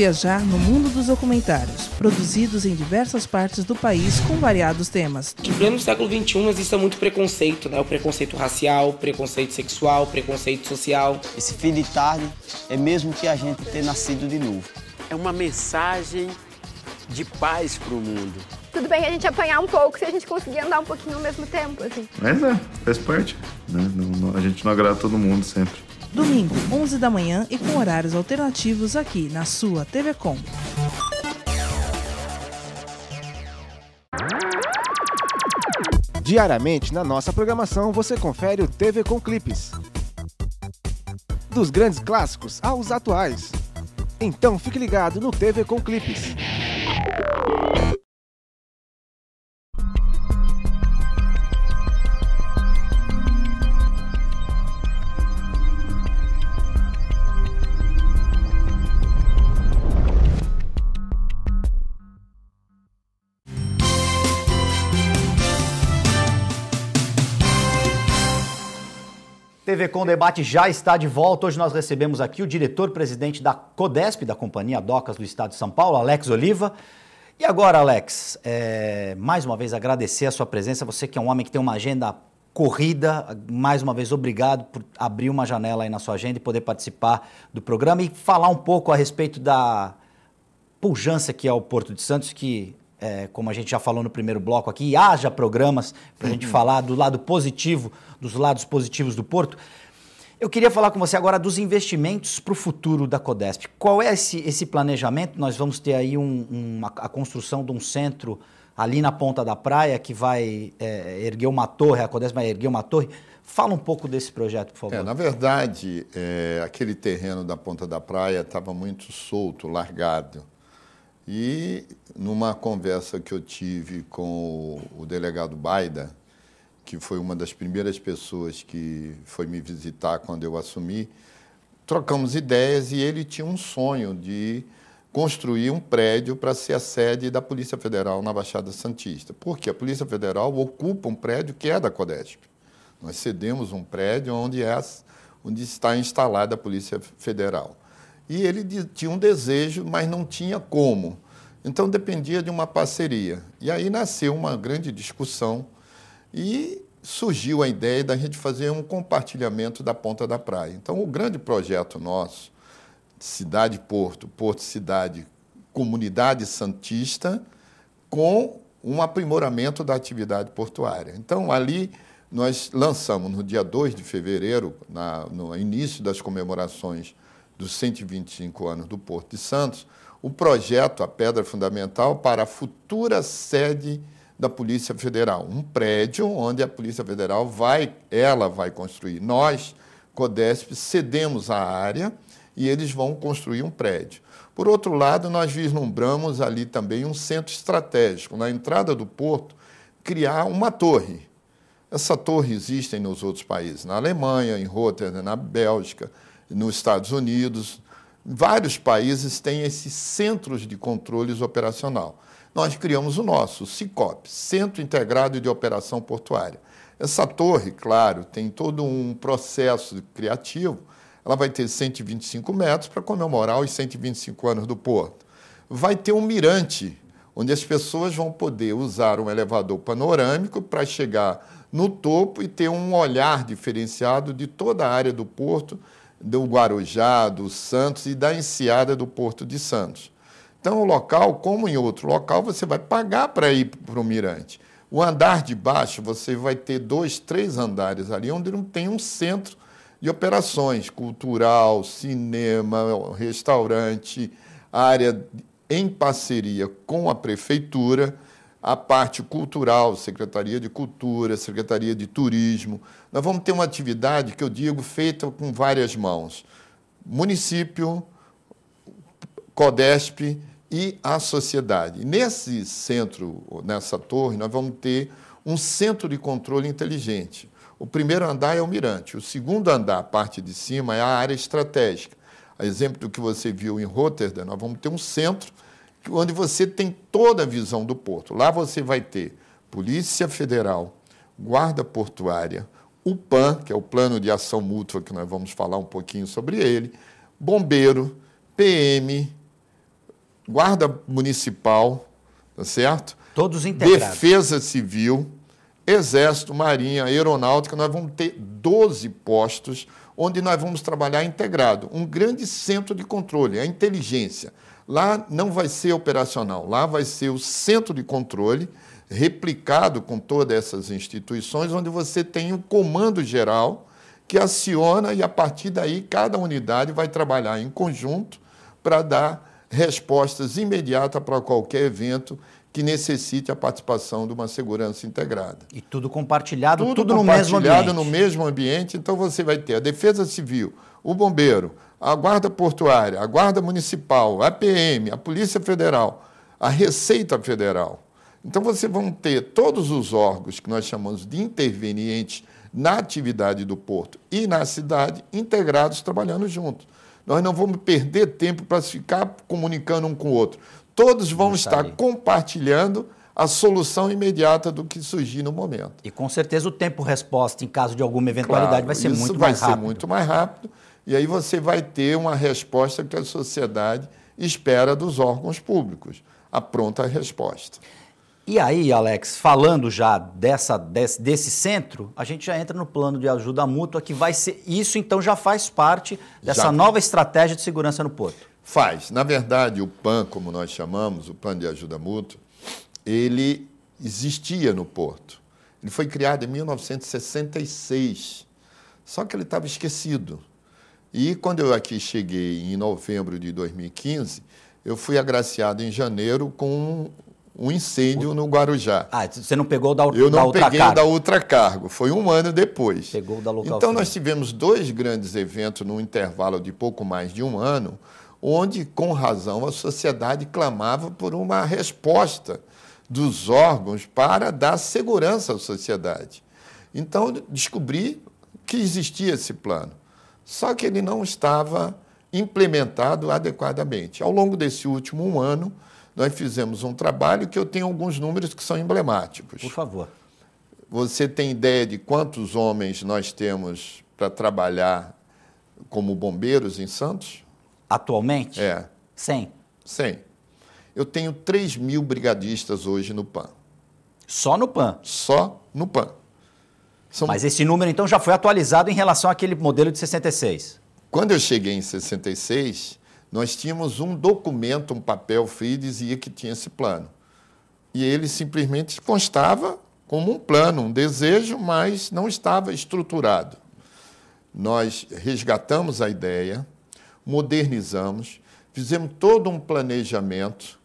viajar no mundo dos documentários, produzidos em diversas partes do país com variados temas. Em pleno século XXI existe muito preconceito, né? O preconceito racial, preconceito sexual, preconceito social. Esse fim de tarde é mesmo que a gente ter nascido de novo. É uma mensagem de paz para o mundo. Tudo bem a gente apanhar um pouco se a gente conseguir andar um pouquinho ao mesmo tempo, assim. Mas é, faz parte. Né? Não, não, a gente não agrada todo mundo sempre domingo, 11 da manhã e com horários alternativos aqui na sua TV Com. Diariamente na nossa programação você confere o TV Com Clipes. Dos grandes clássicos aos atuais. Então fique ligado no TV Com Clipes. TV Com Debate já está de volta. Hoje nós recebemos aqui o diretor-presidente da CODESP, da Companhia Docas do Estado de São Paulo, Alex Oliva. E agora, Alex, é, mais uma vez agradecer a sua presença. Você que é um homem que tem uma agenda corrida, mais uma vez obrigado por abrir uma janela aí na sua agenda e poder participar do programa e falar um pouco a respeito da pujança que é o Porto de Santos, que é, como a gente já falou no primeiro bloco aqui, haja programas para a gente uhum. falar do lado positivo, dos lados positivos do Porto. Eu queria falar com você agora dos investimentos para o futuro da Codesp. Qual é esse, esse planejamento? Nós vamos ter aí um, uma, a construção de um centro ali na ponta da praia que vai é, erguer uma torre, a Codesp vai erguer uma torre. Fala um pouco desse projeto, por favor. É, na verdade, é, aquele terreno da ponta da praia estava muito solto, largado. E numa conversa que eu tive com o delegado Baida, que foi uma das primeiras pessoas que foi me visitar quando eu assumi, trocamos ideias e ele tinha um sonho de construir um prédio para ser a sede da Polícia Federal na Baixada Santista, porque a Polícia Federal ocupa um prédio que é da Codesp. Nós cedemos um prédio onde, é, onde está instalada a Polícia Federal e ele tinha um desejo, mas não tinha como. Então dependia de uma parceria. E aí nasceu uma grande discussão e surgiu a ideia da gente fazer um compartilhamento da ponta da praia. Então o grande projeto nosso, Cidade Porto, Porto Cidade, Comunidade Santista, com um aprimoramento da atividade portuária. Então ali nós lançamos no dia 2 de fevereiro, na, no início das comemorações dos 125 anos do Porto de Santos, o projeto, a pedra fundamental, para a futura sede da Polícia Federal. Um prédio onde a Polícia Federal vai, ela vai construir. Nós, CODESP, cedemos a área e eles vão construir um prédio. Por outro lado, nós vislumbramos ali também um centro estratégico, na entrada do porto, criar uma torre. Essa torre existe nos outros países, na Alemanha, em Rotterdam, na Bélgica, nos Estados Unidos, vários países têm esses centros de controles operacional. Nós criamos o nosso, o CICOP, Centro Integrado de Operação Portuária. Essa torre, claro, tem todo um processo criativo. Ela vai ter 125 metros para comemorar os 125 anos do porto. Vai ter um mirante, onde as pessoas vão poder usar um elevador panorâmico para chegar no topo e ter um olhar diferenciado de toda a área do porto do Guarujá, do Santos e da Enseada do Porto de Santos. Então, o local, como em outro local, você vai pagar para ir para o mirante. O andar de baixo, você vai ter dois, três andares ali, onde não tem um centro de operações, cultural, cinema, restaurante, área em parceria com a prefeitura, a parte cultural, Secretaria de Cultura, Secretaria de Turismo. Nós vamos ter uma atividade que eu digo feita com várias mãos: município, CODESP e a sociedade. Nesse centro, nessa torre, nós vamos ter um centro de controle inteligente. O primeiro andar é o mirante, o segundo andar, a parte de cima, é a área estratégica. A exemplo do que você viu em Rotterdam, nós vamos ter um centro onde você tem toda a visão do porto. Lá você vai ter Polícia Federal, Guarda Portuária, o PAN, que é o Plano de Ação Mútua, que nós vamos falar um pouquinho sobre ele, Bombeiro, PM, Guarda Municipal, tá certo? Todos integrados. Defesa Civil, Exército, Marinha, Aeronáutica, nós vamos ter 12 postos onde nós vamos trabalhar integrado, um grande centro de controle, a inteligência. Lá não vai ser operacional, lá vai ser o centro de controle replicado com todas essas instituições, onde você tem o um comando geral que aciona e a partir daí cada unidade vai trabalhar em conjunto para dar respostas imediatas para qualquer evento que necessite a participação de uma segurança integrada. E tudo compartilhado, tudo, tudo compartilhado no mesmo ambiente. no mesmo ambiente, então você vai ter a Defesa Civil, o bombeiro, a guarda portuária, a guarda municipal, a PM, a Polícia Federal, a Receita Federal. Então você vão ter todos os órgãos que nós chamamos de intervenientes na atividade do porto e na cidade integrados trabalhando juntos. Nós não vamos perder tempo para ficar comunicando um com o outro. Todos vão estar aí. compartilhando a solução imediata do que surgir no momento. E com certeza o tempo resposta em caso de alguma eventualidade claro, vai ser muito mais rápido. Isso vai ser muito mais rápido e aí você vai ter uma resposta que a sociedade espera dos órgãos públicos, a pronta resposta. E aí, Alex, falando já dessa, desse, desse, centro, a gente já entra no plano de ajuda mútua, que vai ser. Isso então já faz parte dessa já. nova estratégia de segurança no porto. Faz. Na verdade, o PAN, como nós chamamos, o Plano de Ajuda Mútua, ele existia no porto. Ele foi criado em 1966. Só que ele estava esquecido. E quando eu aqui cheguei em novembro de 2015, eu fui agraciado em janeiro com um incêndio no Guarujá. Ah, então você não pegou da carga? Eu não peguei da carga. foi um ano depois. Pegou da local Então, nós tivemos dois grandes eventos num intervalo de pouco mais de um ano, onde, com razão, a sociedade clamava por uma resposta dos órgãos para dar segurança à sociedade. Então, descobri que existia esse plano só que ele não estava implementado adequadamente. Ao longo desse último um ano, nós fizemos um trabalho que eu tenho alguns números que são emblemáticos. Por favor. Você tem ideia de quantos homens nós temos para trabalhar como bombeiros em Santos? Atualmente? É. 100. 100. Eu tenho 3 mil brigadistas hoje no PAN. Só no PAN? Só no PAN. São... Mas esse número, então, já foi atualizado em relação àquele modelo de 66. Quando eu cheguei em 66, nós tínhamos um documento, um papel frio, dizia que tinha esse plano. E ele simplesmente constava como um plano, um desejo, mas não estava estruturado. Nós resgatamos a ideia, modernizamos, fizemos todo um planejamento.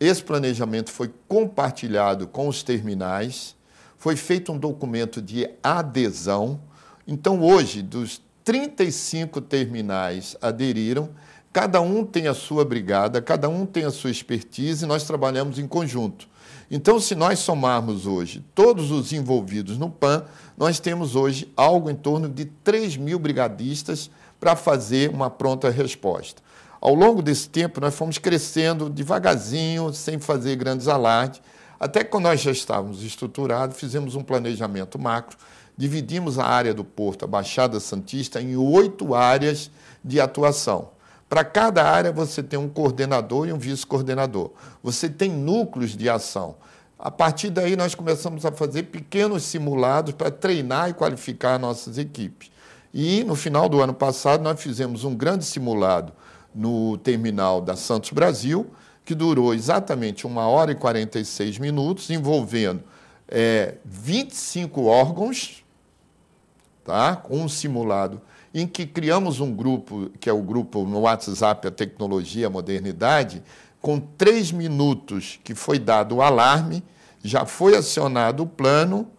Esse planejamento foi compartilhado com os terminais foi feito um documento de adesão. Então, hoje, dos 35 terminais aderiram, cada um tem a sua brigada, cada um tem a sua expertise e nós trabalhamos em conjunto. Então, se nós somarmos hoje todos os envolvidos no PAN, nós temos hoje algo em torno de 3 mil brigadistas para fazer uma pronta resposta. Ao longo desse tempo, nós fomos crescendo devagarzinho, sem fazer grandes alardes, até que quando nós já estávamos estruturados, fizemos um planejamento macro, dividimos a área do porto, a Baixada Santista, em oito áreas de atuação. Para cada área você tem um coordenador e um vice-coordenador. Você tem núcleos de ação. A partir daí nós começamos a fazer pequenos simulados para treinar e qualificar nossas equipes. E no final do ano passado nós fizemos um grande simulado no terminal da Santos Brasil, que durou exatamente uma hora e 46 minutos, envolvendo é, 25 órgãos, tá? um simulado, em que criamos um grupo, que é o grupo no WhatsApp A Tecnologia a Modernidade, com três minutos que foi dado o alarme, já foi acionado o plano,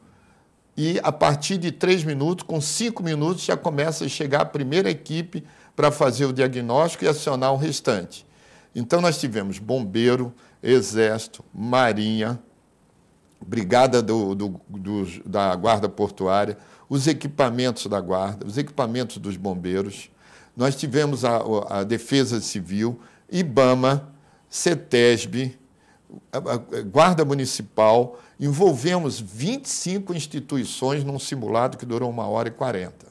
e a partir de três minutos, com cinco minutos, já começa a chegar a primeira equipe para fazer o diagnóstico e acionar o restante. Então, nós tivemos bombeiro, exército, marinha, brigada do, do, do, da guarda portuária, os equipamentos da guarda, os equipamentos dos bombeiros. Nós tivemos a, a defesa civil, IBAMA, CETESB, Guarda Municipal, envolvemos 25 instituições num simulado que durou uma hora e 40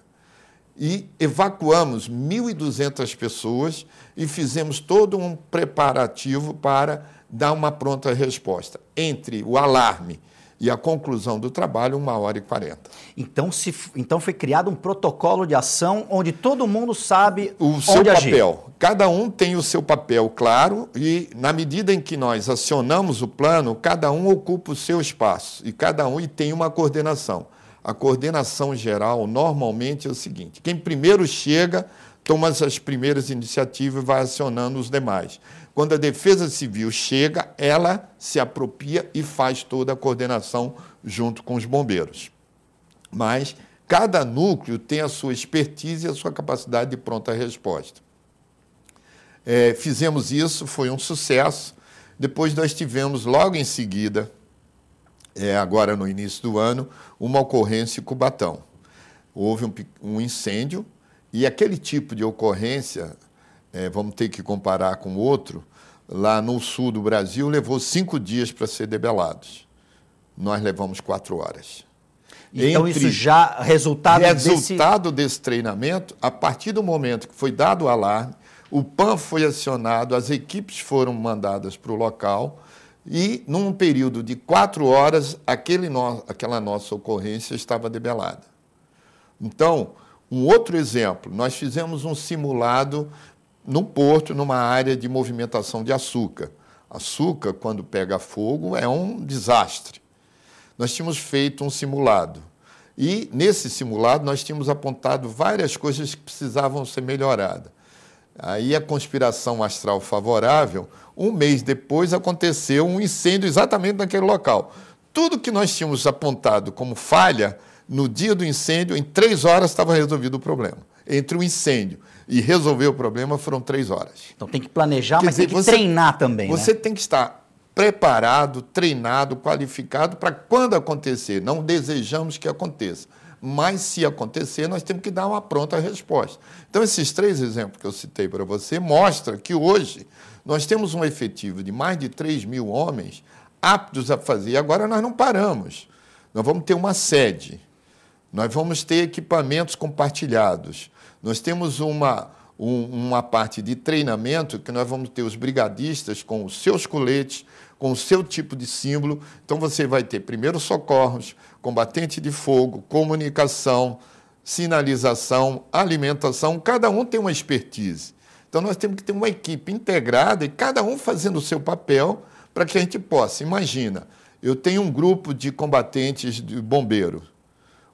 e evacuamos 1.200 pessoas e fizemos todo um preparativo para dar uma pronta resposta. Entre o alarme e a conclusão do trabalho, uma hora e quarenta. Então, se, então foi criado um protocolo de ação onde todo mundo sabe o seu papel. Agir. Cada um tem o seu papel claro e, na medida em que nós acionamos o plano, cada um ocupa o seu espaço e cada um e tem uma coordenação a coordenação geral normalmente é o seguinte: quem primeiro chega toma as primeiras iniciativas e vai acionando os demais. Quando a Defesa Civil chega, ela se apropria e faz toda a coordenação junto com os bombeiros. Mas cada núcleo tem a sua expertise e a sua capacidade de pronta resposta. É, fizemos isso, foi um sucesso. Depois nós tivemos logo em seguida é, agora no início do ano, uma ocorrência em Cubatão. Houve um, um incêndio e aquele tipo de ocorrência, é, vamos ter que comparar com outro, lá no sul do Brasil, levou cinco dias para ser debelados. Nós levamos quatro horas. Então, Entre isso já resultado, resultado desse... desse treinamento, a partir do momento que foi dado o alarme, o PAN foi acionado, as equipes foram mandadas para o local e, num período de quatro horas, no, aquela nossa ocorrência estava debelada. Então, um outro exemplo, nós fizemos um simulado no porto, numa área de movimentação de açúcar. Açúcar, quando pega fogo, é um desastre. Nós tínhamos feito um simulado. E, nesse simulado, nós tínhamos apontado várias coisas que precisavam ser melhoradas aí a conspiração astral favorável, um mês depois aconteceu um incêndio exatamente naquele local. Tudo que nós tínhamos apontado como falha, no dia do incêndio, em três horas estava resolvido o problema. Entre o incêndio e resolver o problema foram três horas. Então tem que planejar, Quer mas dizer, tem que você, treinar também. Você né? tem que estar preparado, treinado, qualificado para quando acontecer. Não desejamos que aconteça, mas se acontecer, nós temos que dar uma pronta resposta. Então, esses três exemplos que eu citei para você mostram que hoje nós temos um efetivo de mais de 3 mil homens aptos a fazer. E agora nós não paramos. Nós vamos ter uma sede, nós vamos ter equipamentos compartilhados, nós temos uma, um, uma parte de treinamento que nós vamos ter os brigadistas com os seus coletes, com o seu tipo de símbolo. Então você vai ter primeiros socorros, combatente de fogo, comunicação, sinalização, alimentação, cada um tem uma expertise. Então nós temos que ter uma equipe integrada e cada um fazendo o seu papel para que a gente possa. Imagina, eu tenho um grupo de combatentes de bombeiros,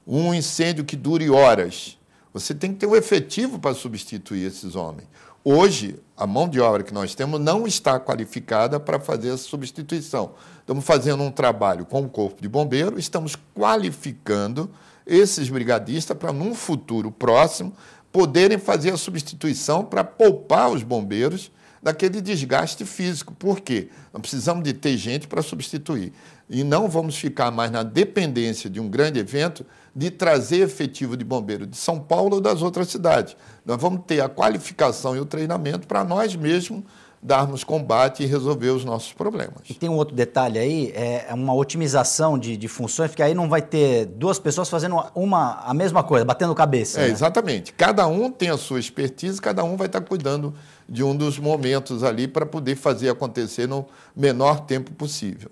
um incêndio que dure horas. Você tem que ter um efetivo para substituir esses homens. Hoje, a mão de obra que nós temos não está qualificada para fazer essa substituição. Estamos fazendo um trabalho com o Corpo de Bombeiro, estamos qualificando esses brigadistas para, num futuro próximo, poderem fazer a substituição para poupar os bombeiros daquele desgaste físico. Por quê? Nós precisamos de ter gente para substituir. E não vamos ficar mais na dependência de um grande evento de trazer efetivo de bombeiro de São Paulo ou das outras cidades. Nós vamos ter a qualificação e o treinamento para nós mesmos darmos combate e resolver os nossos problemas. E tem um outro detalhe aí, é, é uma otimização de, de funções, porque aí não vai ter duas pessoas fazendo uma a mesma coisa, batendo cabeça. É, né? exatamente. Cada um tem a sua expertise, cada um vai estar cuidando de um dos momentos ali para poder fazer acontecer no menor tempo possível.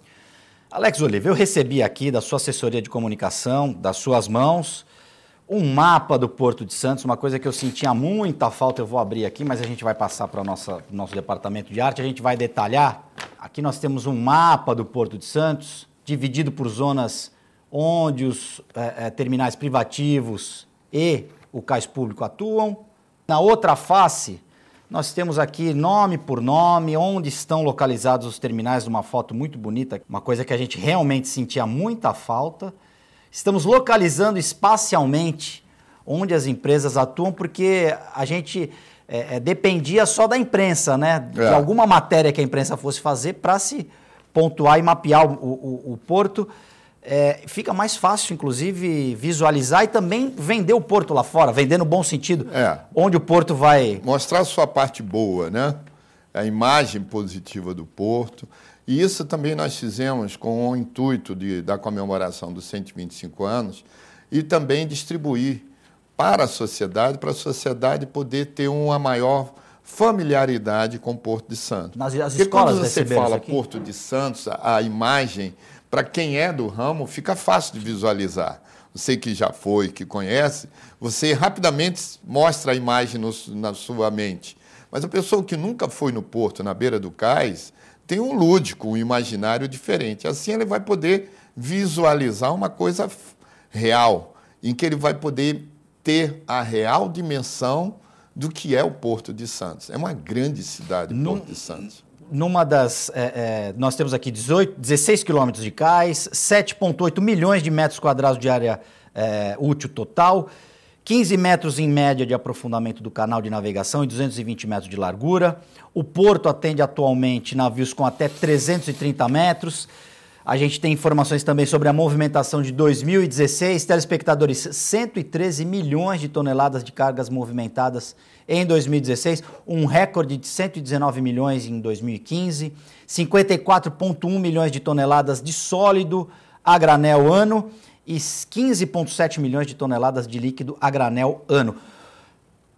Alex Oliveira eu recebi aqui da sua assessoria de comunicação, das suas mãos, um mapa do Porto de Santos, uma coisa que eu sentia muita falta, eu vou abrir aqui, mas a gente vai passar para o nosso departamento de arte, a gente vai detalhar. Aqui nós temos um mapa do Porto de Santos, dividido por zonas onde os é, é, terminais privativos e o cais público atuam. Na outra face, nós temos aqui nome por nome, onde estão localizados os terminais, uma foto muito bonita, uma coisa que a gente realmente sentia muita falta. Estamos localizando espacialmente onde as empresas atuam, porque a gente é, é, dependia só da imprensa, né? De é. alguma matéria que a imprensa fosse fazer para se pontuar e mapear o, o, o porto. É, fica mais fácil, inclusive, visualizar e também vender o porto lá fora, vender no bom sentido, é. onde o porto vai. Mostrar a sua parte boa, né? A imagem positiva do porto. E isso também nós fizemos com o intuito de, da comemoração dos 125 anos e também distribuir para a sociedade, para a sociedade poder ter uma maior familiaridade com Porto de Santos. Nas, as Porque quando você fala aqui? Porto de Santos, a, a imagem, para quem é do ramo, fica fácil de visualizar. Você que já foi, que conhece, você rapidamente mostra a imagem no, na sua mente. Mas a pessoa que nunca foi no porto, na beira do cais, tem um lúdico, um imaginário diferente. Assim ele vai poder visualizar uma coisa real, em que ele vai poder ter a real dimensão do que é o Porto de Santos. É uma grande cidade, Num, Porto de Santos. Numa das. É, é, nós temos aqui 18, 16 quilômetros de cais, 7,8 milhões de metros quadrados de área é, útil total. 15 metros em média de aprofundamento do canal de navegação e 220 metros de largura. O porto atende atualmente navios com até 330 metros. A gente tem informações também sobre a movimentação de 2016. Telespectadores, 113 milhões de toneladas de cargas movimentadas em 2016, um recorde de 119 milhões em 2015, 54,1 milhões de toneladas de sólido a granel ano e 15,7 milhões de toneladas de líquido a granel ano.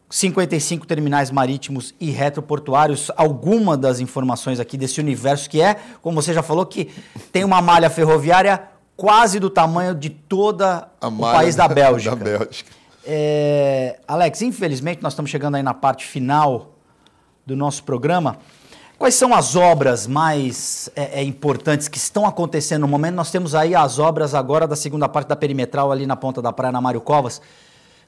55 terminais marítimos e retroportuários, alguma das informações aqui desse universo que é, como você já falou, que tem uma malha ferroviária quase do tamanho de toda a o país da Bélgica. Da Bélgica. É, Alex, infelizmente nós estamos chegando aí na parte final do nosso programa. Quais são as obras mais é, é, importantes que estão acontecendo no momento? Nós temos aí as obras agora da segunda parte da perimetral ali na ponta da praia, na Mário Covas.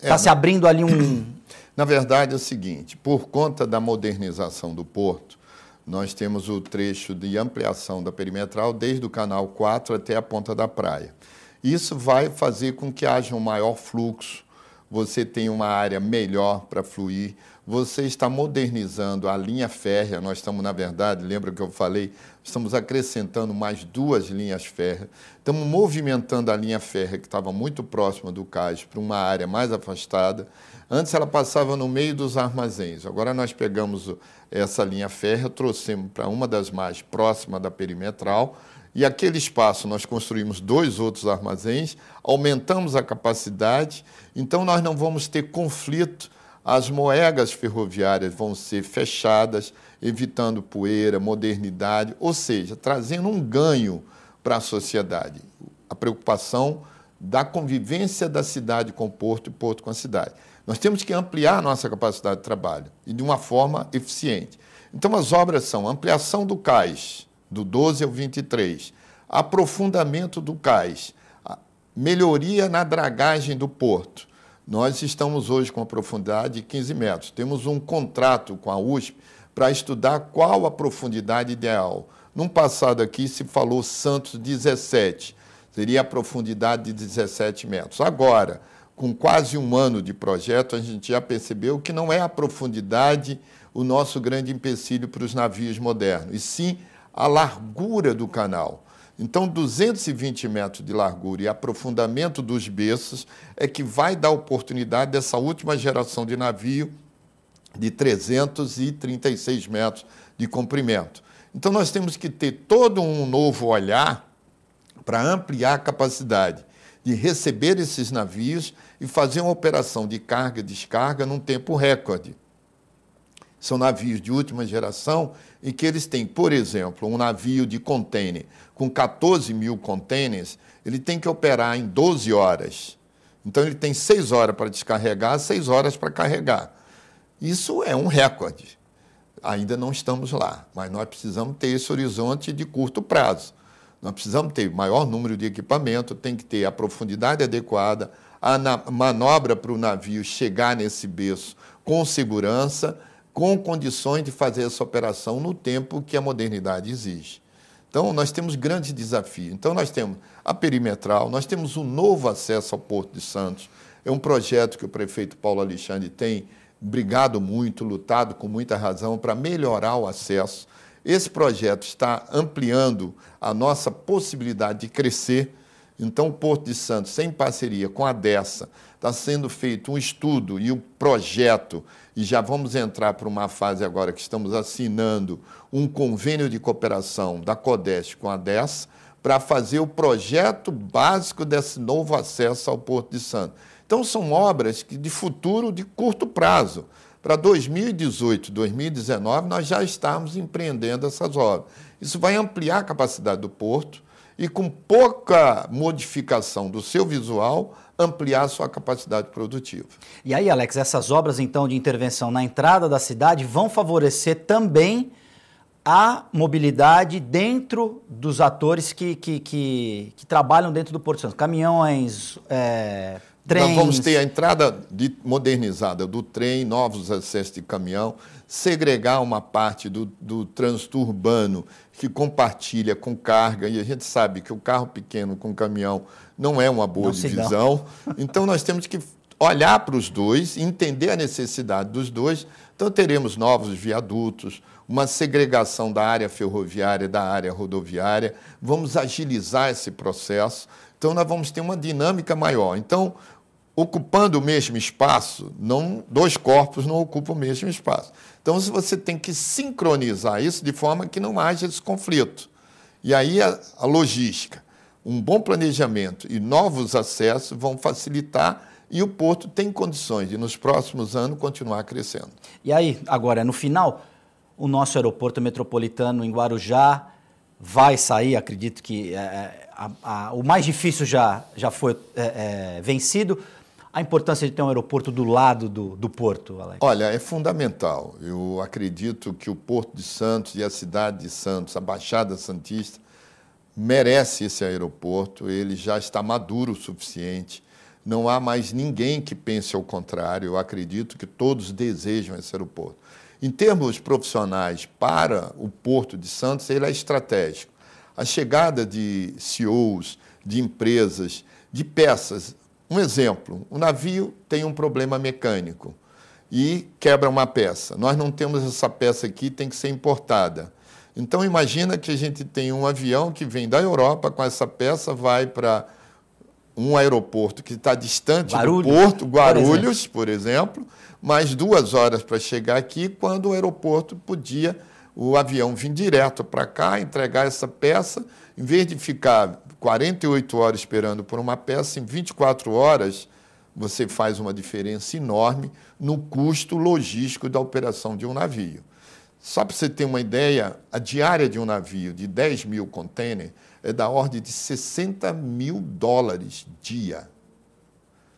Está é, se abrindo ali um. Na verdade é o seguinte: por conta da modernização do porto, nós temos o trecho de ampliação da perimetral desde o canal 4 até a ponta da praia. Isso vai fazer com que haja um maior fluxo, você tenha uma área melhor para fluir, você está modernizando a linha férrea. Nós estamos, na verdade, lembra que eu falei, estamos acrescentando mais duas linhas férreas. Estamos movimentando a linha férrea, que estava muito próxima do cais, para uma área mais afastada. Antes ela passava no meio dos armazéns. Agora nós pegamos essa linha férrea, trouxemos para uma das mais próximas da perimetral. E aquele espaço nós construímos dois outros armazéns, aumentamos a capacidade, então nós não vamos ter conflito as moegas ferroviárias vão ser fechadas, evitando poeira, modernidade, ou seja, trazendo um ganho para a sociedade. A preocupação da convivência da cidade com o porto e porto com a cidade. Nós temos que ampliar nossa capacidade de trabalho e de uma forma eficiente. Então, as obras são ampliação do cais, do 12 ao 23, aprofundamento do cais, melhoria na dragagem do porto, nós estamos hoje com a profundidade de 15 metros. Temos um contrato com a USP para estudar qual a profundidade ideal. No passado aqui se falou Santos 17, seria a profundidade de 17 metros. Agora, com quase um ano de projeto, a gente já percebeu que não é a profundidade o nosso grande empecilho para os navios modernos, e sim a largura do canal. Então, 220 metros de largura e aprofundamento dos berços é que vai dar oportunidade dessa última geração de navio de 336 metros de comprimento. Então, nós temos que ter todo um novo olhar para ampliar a capacidade de receber esses navios e fazer uma operação de carga e descarga num tempo recorde. São navios de última geração em que eles têm, por exemplo, um navio de contêiner com 14 mil containers, ele tem que operar em 12 horas. Então, ele tem 6 horas para descarregar, 6 horas para carregar. Isso é um recorde. Ainda não estamos lá, mas nós precisamos ter esse horizonte de curto prazo. Nós precisamos ter maior número de equipamento, tem que ter a profundidade adequada, a manobra para o navio chegar nesse berço com segurança, com condições de fazer essa operação no tempo que a modernidade exige. Então, nós temos grandes desafios. Então, nós temos a perimetral, nós temos um novo acesso ao Porto de Santos. É um projeto que o prefeito Paulo Alexandre tem brigado muito, lutado com muita razão para melhorar o acesso. Esse projeto está ampliando a nossa possibilidade de crescer. Então, o Porto de Santos, em parceria com a Dessa, está sendo feito um estudo e um projeto e já vamos entrar para uma fase agora que estamos assinando um convênio de cooperação da CODEST com a DES para fazer o projeto básico desse novo acesso ao Porto de Santos. Então, são obras que de futuro, de curto prazo. Para 2018, 2019, nós já estamos empreendendo essas obras. Isso vai ampliar a capacidade do porto e, com pouca modificação do seu visual, ampliar sua capacidade produtiva. E aí, Alex, essas obras então de intervenção na entrada da cidade vão favorecer também a mobilidade dentro dos atores que, que, que, que trabalham dentro do Porto Santo. Caminhões, é, trens. Nós vamos ter a entrada de, modernizada do trem, novos acessos de caminhão, segregar uma parte do, do trânsito urbano que compartilha com carga, e a gente sabe que o carro pequeno com caminhão não é uma boa não divisão. Então, nós temos que olhar para os dois, entender a necessidade dos dois. Então, teremos novos viadutos, uma segregação da área ferroviária da área rodoviária. Vamos agilizar esse processo. Então, nós vamos ter uma dinâmica maior. Então, ocupando o mesmo espaço, não, dois corpos não ocupam o mesmo espaço. Então você tem que sincronizar isso de forma que não haja esse conflito. E aí a, a logística um bom planejamento e novos acessos vão facilitar e o porto tem condições de, nos próximos anos, continuar crescendo. E aí, agora, no final, o nosso aeroporto metropolitano em Guarujá vai sair, acredito que é, é, a, a, o mais difícil já, já foi é, é, vencido. A importância de ter um aeroporto do lado do, do porto, Alex? Olha, é fundamental. Eu acredito que o Porto de Santos e a cidade de Santos, a Baixada Santista, merece esse aeroporto, ele já está maduro o suficiente. Não há mais ninguém que pense ao contrário. Eu acredito que todos desejam esse aeroporto. Em termos profissionais, para o Porto de Santos, ele é estratégico. A chegada de CEOs, de empresas, de peças. Um exemplo: o navio tem um problema mecânico e quebra uma peça. Nós não temos essa peça aqui, tem que ser importada. Então imagina que a gente tem um avião que vem da Europa com essa peça, vai para um aeroporto que está distante Guarulhos, do porto, Guarulhos, por exemplo. por exemplo, mais duas horas para chegar aqui, quando o aeroporto podia o avião vir direto para cá, entregar essa peça, em vez de ficar 48 horas esperando por uma peça, em 24 horas você faz uma diferença enorme no custo logístico da operação de um navio. Só para você ter uma ideia, a diária de um navio de 10 mil contêiner é da ordem de 60 mil dólares dia.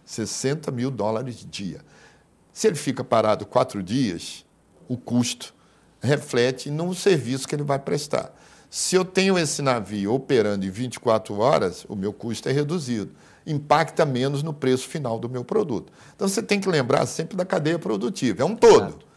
60 mil dólares dia. Se ele fica parado quatro dias, o custo reflete no serviço que ele vai prestar. Se eu tenho esse navio operando em 24 horas, o meu custo é reduzido. Impacta menos no preço final do meu produto. Então você tem que lembrar sempre da cadeia produtiva, é um todo. Exato.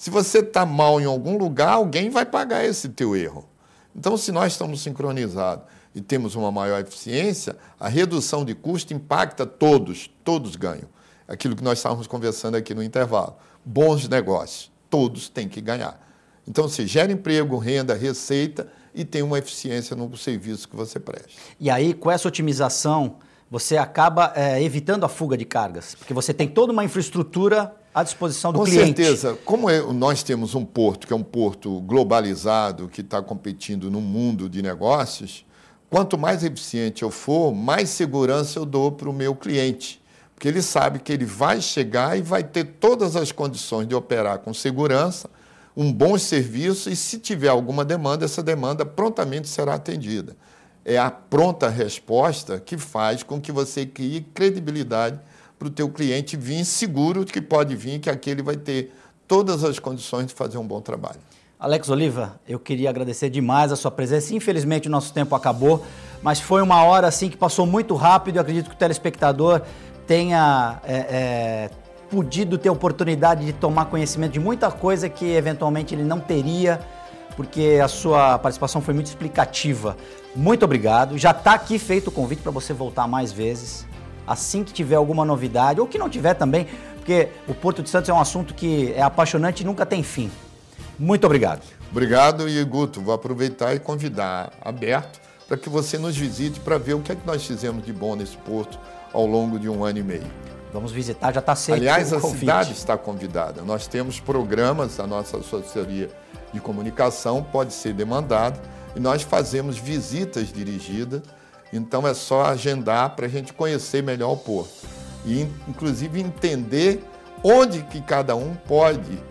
Se você está mal em algum lugar, alguém vai pagar esse teu erro. Então, se nós estamos sincronizados e temos uma maior eficiência, a redução de custo impacta todos, todos ganham. É aquilo que nós estávamos conversando aqui no intervalo. Bons negócios, todos têm que ganhar. Então, se gera emprego, renda, receita e tem uma eficiência no serviço que você presta. E aí, com essa otimização, você acaba é, evitando a fuga de cargas, porque você tem toda uma infraestrutura à disposição do Com cliente. Com certeza. Como é, nós temos um porto que é um porto globalizado, que está competindo no mundo de negócios, quanto mais eficiente eu for, mais segurança eu dou para o meu cliente. Porque ele sabe que ele vai chegar e vai ter todas as condições de operar com segurança, um bom serviço e, se tiver alguma demanda, essa demanda prontamente será atendida. É a pronta resposta que faz com que você crie credibilidade para o teu cliente vir seguro que pode vir, que aqui ele vai ter todas as condições de fazer um bom trabalho. Alex Oliva, eu queria agradecer demais a sua presença. Infelizmente o nosso tempo acabou, mas foi uma hora assim que passou muito rápido. Eu acredito que o telespectador tenha é, é, podido ter oportunidade de tomar conhecimento de muita coisa que eventualmente ele não teria, porque a sua participação foi muito explicativa. Muito obrigado. Já está aqui feito o convite para você voltar mais vezes assim que tiver alguma novidade, ou que não tiver também, porque o Porto de Santos é um assunto que é apaixonante e nunca tem fim. Muito obrigado. Obrigado e Guto, vou aproveitar e convidar aberto para que você nos visite para ver o que é que nós fizemos de bom nesse porto ao longo de um ano e meio. Vamos visitar, já está cedo. Aliás, a convite. cidade está convidada. Nós temos programas, a nossa assessoria de comunicação pode ser demandada e nós fazemos visitas dirigidas então é só agendar para a gente conhecer melhor o porto e inclusive entender onde que cada um pode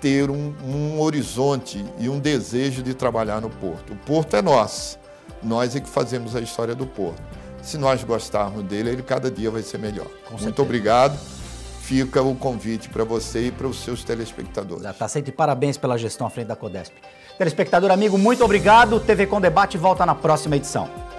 ter um, um, horizonte e um desejo de trabalhar no porto. O porto é nosso, nós é que fazemos a história do porto. Se nós gostarmos dele, ele cada dia vai ser melhor. Muito obrigado. Fica o convite para você e para os seus telespectadores. Já está e parabéns pela gestão à frente da Codesp. Telespectador amigo, muito obrigado. TV Com Debate volta na próxima edição.